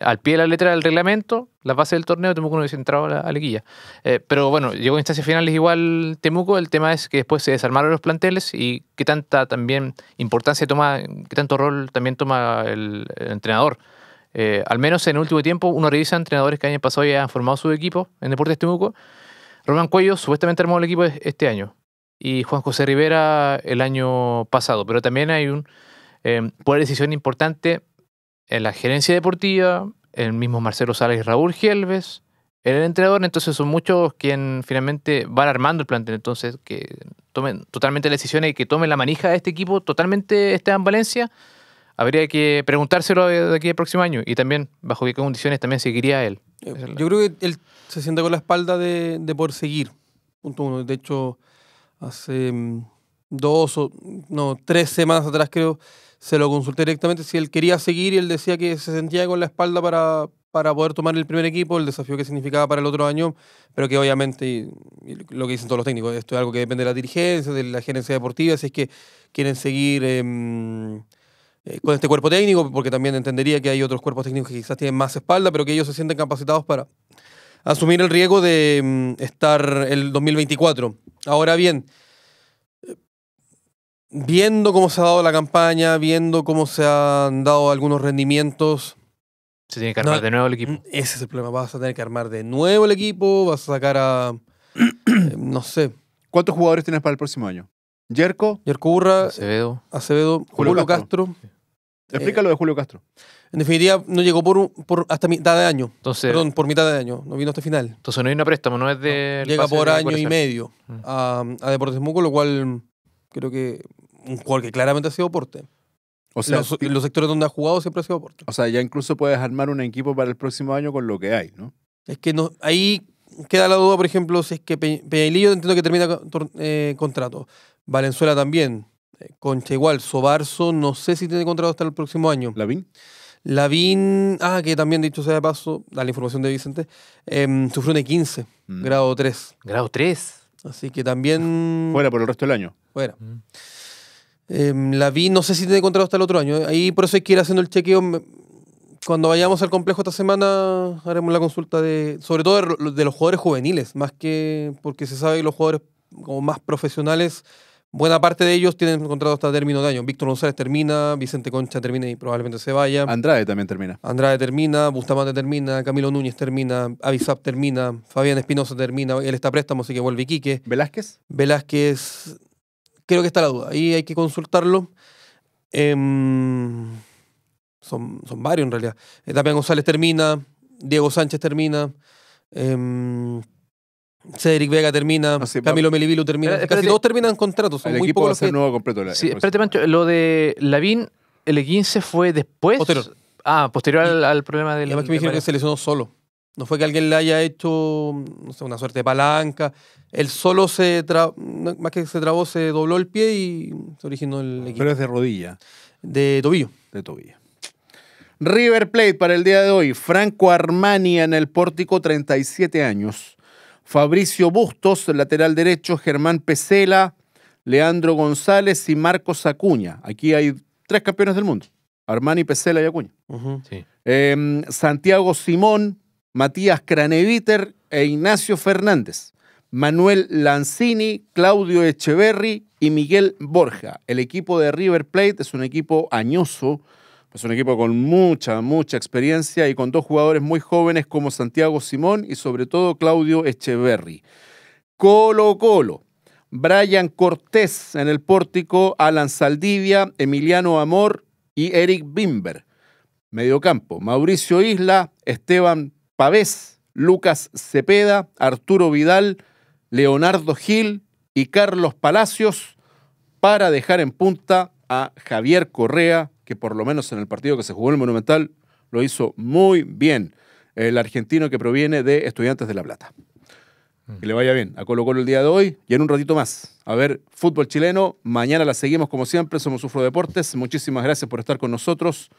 al pie de la letra del reglamento, la base del torneo, Temuco no hubiese entrado a la, liguilla. Eh, pero bueno, llegó a instancias finales igual Temuco. El tema es que después se desarmaron los planteles y qué tanta también importancia toma, qué tanto rol también toma el entrenador. Eh, al menos en el último tiempo, uno revisa entrenadores que año pasado ya han formado su equipo en Deportes Temuco. Román Cuello supuestamente armó el equipo este año y Juan José Rivera el año pasado, pero también hay un eh, decisión importante en la gerencia deportiva, el mismo Marcelo Salas y Raúl Gielves, el entrenador, entonces son muchos quienes finalmente van armando el plantel, entonces que tomen totalmente la decisión y que tomen la manija de este equipo totalmente está en Valencia habría que preguntárselo de aquí al próximo año y también bajo qué condiciones también seguiría él. Eh, yo, creo que él se siente con la espalda de, poder seguir. De hecho, hace mm, dos o no, tres semanas atrás creo, se lo consulté directamente si él quería seguir y él decía que se sentía con la espalda para, poder tomar el primer equipo, el desafío que significaba para el otro año, pero que obviamente, lo que dicen todos los técnicos, esto es algo que depende de la dirigencia, de la gerencia deportiva, si es que quieren seguir... Em, eh, con este cuerpo técnico, porque también entendería que hay otros cuerpos técnicos que quizás tienen más espalda, pero que ellos se sienten capacitados para asumir el riesgo de mm, estar el 2024. Ahora bien, viendo cómo se ha dado la campaña, viendo cómo se han dado algunos rendimientos. Se tiene que armar de nuevo el equipo. Mm, ese es el problema. Vas a tener que armar de nuevo el equipo, vas a sacar a. Eh, *clears throat* no sé. ¿Cuántos jugadores tienes para el próximo año? Yerko. Yerko Urra. Acevedo. Acevedo. Julio, Castro. Eh, Explica lo de Julio Castro. En definitiva, no llegó por, hasta mitad de año. Entonces, Perdón, por mitad de año. No vino hasta final. entonces no hay una préstamo, no es de. Llega por año y medio mm. a, Deportes Muco, lo cual creo que un jugador que claramente ha sido aporte. O sea, los, sectores donde ha jugado siempre ha sido aporte. o sea, ya incluso puedes armar un equipo para el próximo año con lo que hay, ¿no? Es que no, ahí queda la duda, por ejemplo, si es que Peñalillo entiendo que termina eh, contrato. Valenzuela también. Concha igual, Sobarso no sé si tiene contrato hasta el próximo año. ¿Lavín? Lavín, ah, que también dicho sea de paso, a la información de Vicente, em, sufrió un 15, e mm. grado 3. Grado 3. Así que también... Fuera por el resto del año. Fuera. Mm. Em, Lavín, no sé si tiene contrato hasta el otro año. Ahí por eso hay que ir haciendo el chequeo. Cuando vayamos al complejo esta semana haremos la consulta de, sobre todo de, de los jugadores juveniles, más que porque se sabe que los jugadores como más profesionales Buena parte de ellos tienen contrato hasta término de año. Víctor González termina, Vicente Concha termina y probablemente se vaya. Andrade también termina. Andrade termina, Bustamante termina, Camilo Núñez termina, Avisap termina, Fabián Espinosa termina, él está a préstamo, así que vuelve Iquique. ¿Velázquez? Velázquez, creo que está la duda. Ahí hay que consultarlo. Em, son, varios en realidad. también eh, González termina, Diego Sánchez termina. Eh, Cedric Vega termina, ah, Camilo Melivilu termina. Casi todos terminan contratos. el equipo va a ser nuevo completo. sí, espérate, Mancho, lo de Lavín, el 15 fue después. Ah, posterior al, problema del. Además que me dijeron que se lesionó solo. No fue que alguien le haya hecho no sé, una suerte de palanca. Él solo se trabó, más que se trabó, se dobló el pie y se originó el equipo. Pero es de rodilla. De tobillo. De tobillo. River Plate para el día de hoy. Franco Armani en el pórtico, 37 años. Fabricio Bustos, lateral derecho, Germán Pesela, Leandro González y Marcos Acuña. Aquí hay tres campeones del mundo. Armani, Pesela y Acuña. Em, Santiago Simón, Matías Craneviter e Ignacio Fernández. Manuel Lanzini, Claudio Echeverri y Miguel Borja. El equipo de River Plate es un equipo añoso es un equipo con mucha, mucha experiencia y con dos jugadores muy jóvenes como Santiago Simón y sobre todo Claudio Echeverry. Colo Colo. Brian Cortés en el pórtico, Alan Saldivia, Emiliano Amor y Eric Bimber. Mediocampo, Mauricio Isla, Esteban Pavés, Lucas Cepeda, Arturo Vidal, Leonardo Gil y Carlos Palacios para dejar en punta a Javier Correa, que por lo menos en el partido que se jugó en el Monumental lo hizo muy bien. El argentino que proviene de Estudiantes de La Plata. Mm. Que le vaya bien. A Colo Colo el día de hoy y en un ratito más. A ver, fútbol chileno. Mañana la seguimos como siempre. Somos Ufro Deportes. Muchísimas gracias por estar con nosotros.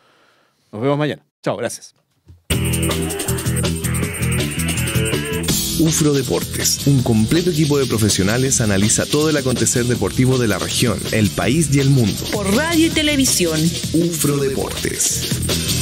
Nos vemos mañana. Chao, gracias. UFRO Deportes. Un completo equipo de profesionales analiza todo el acontecer deportivo de la región, el país y el mundo. Por radio y televisión, UFRO Deportes.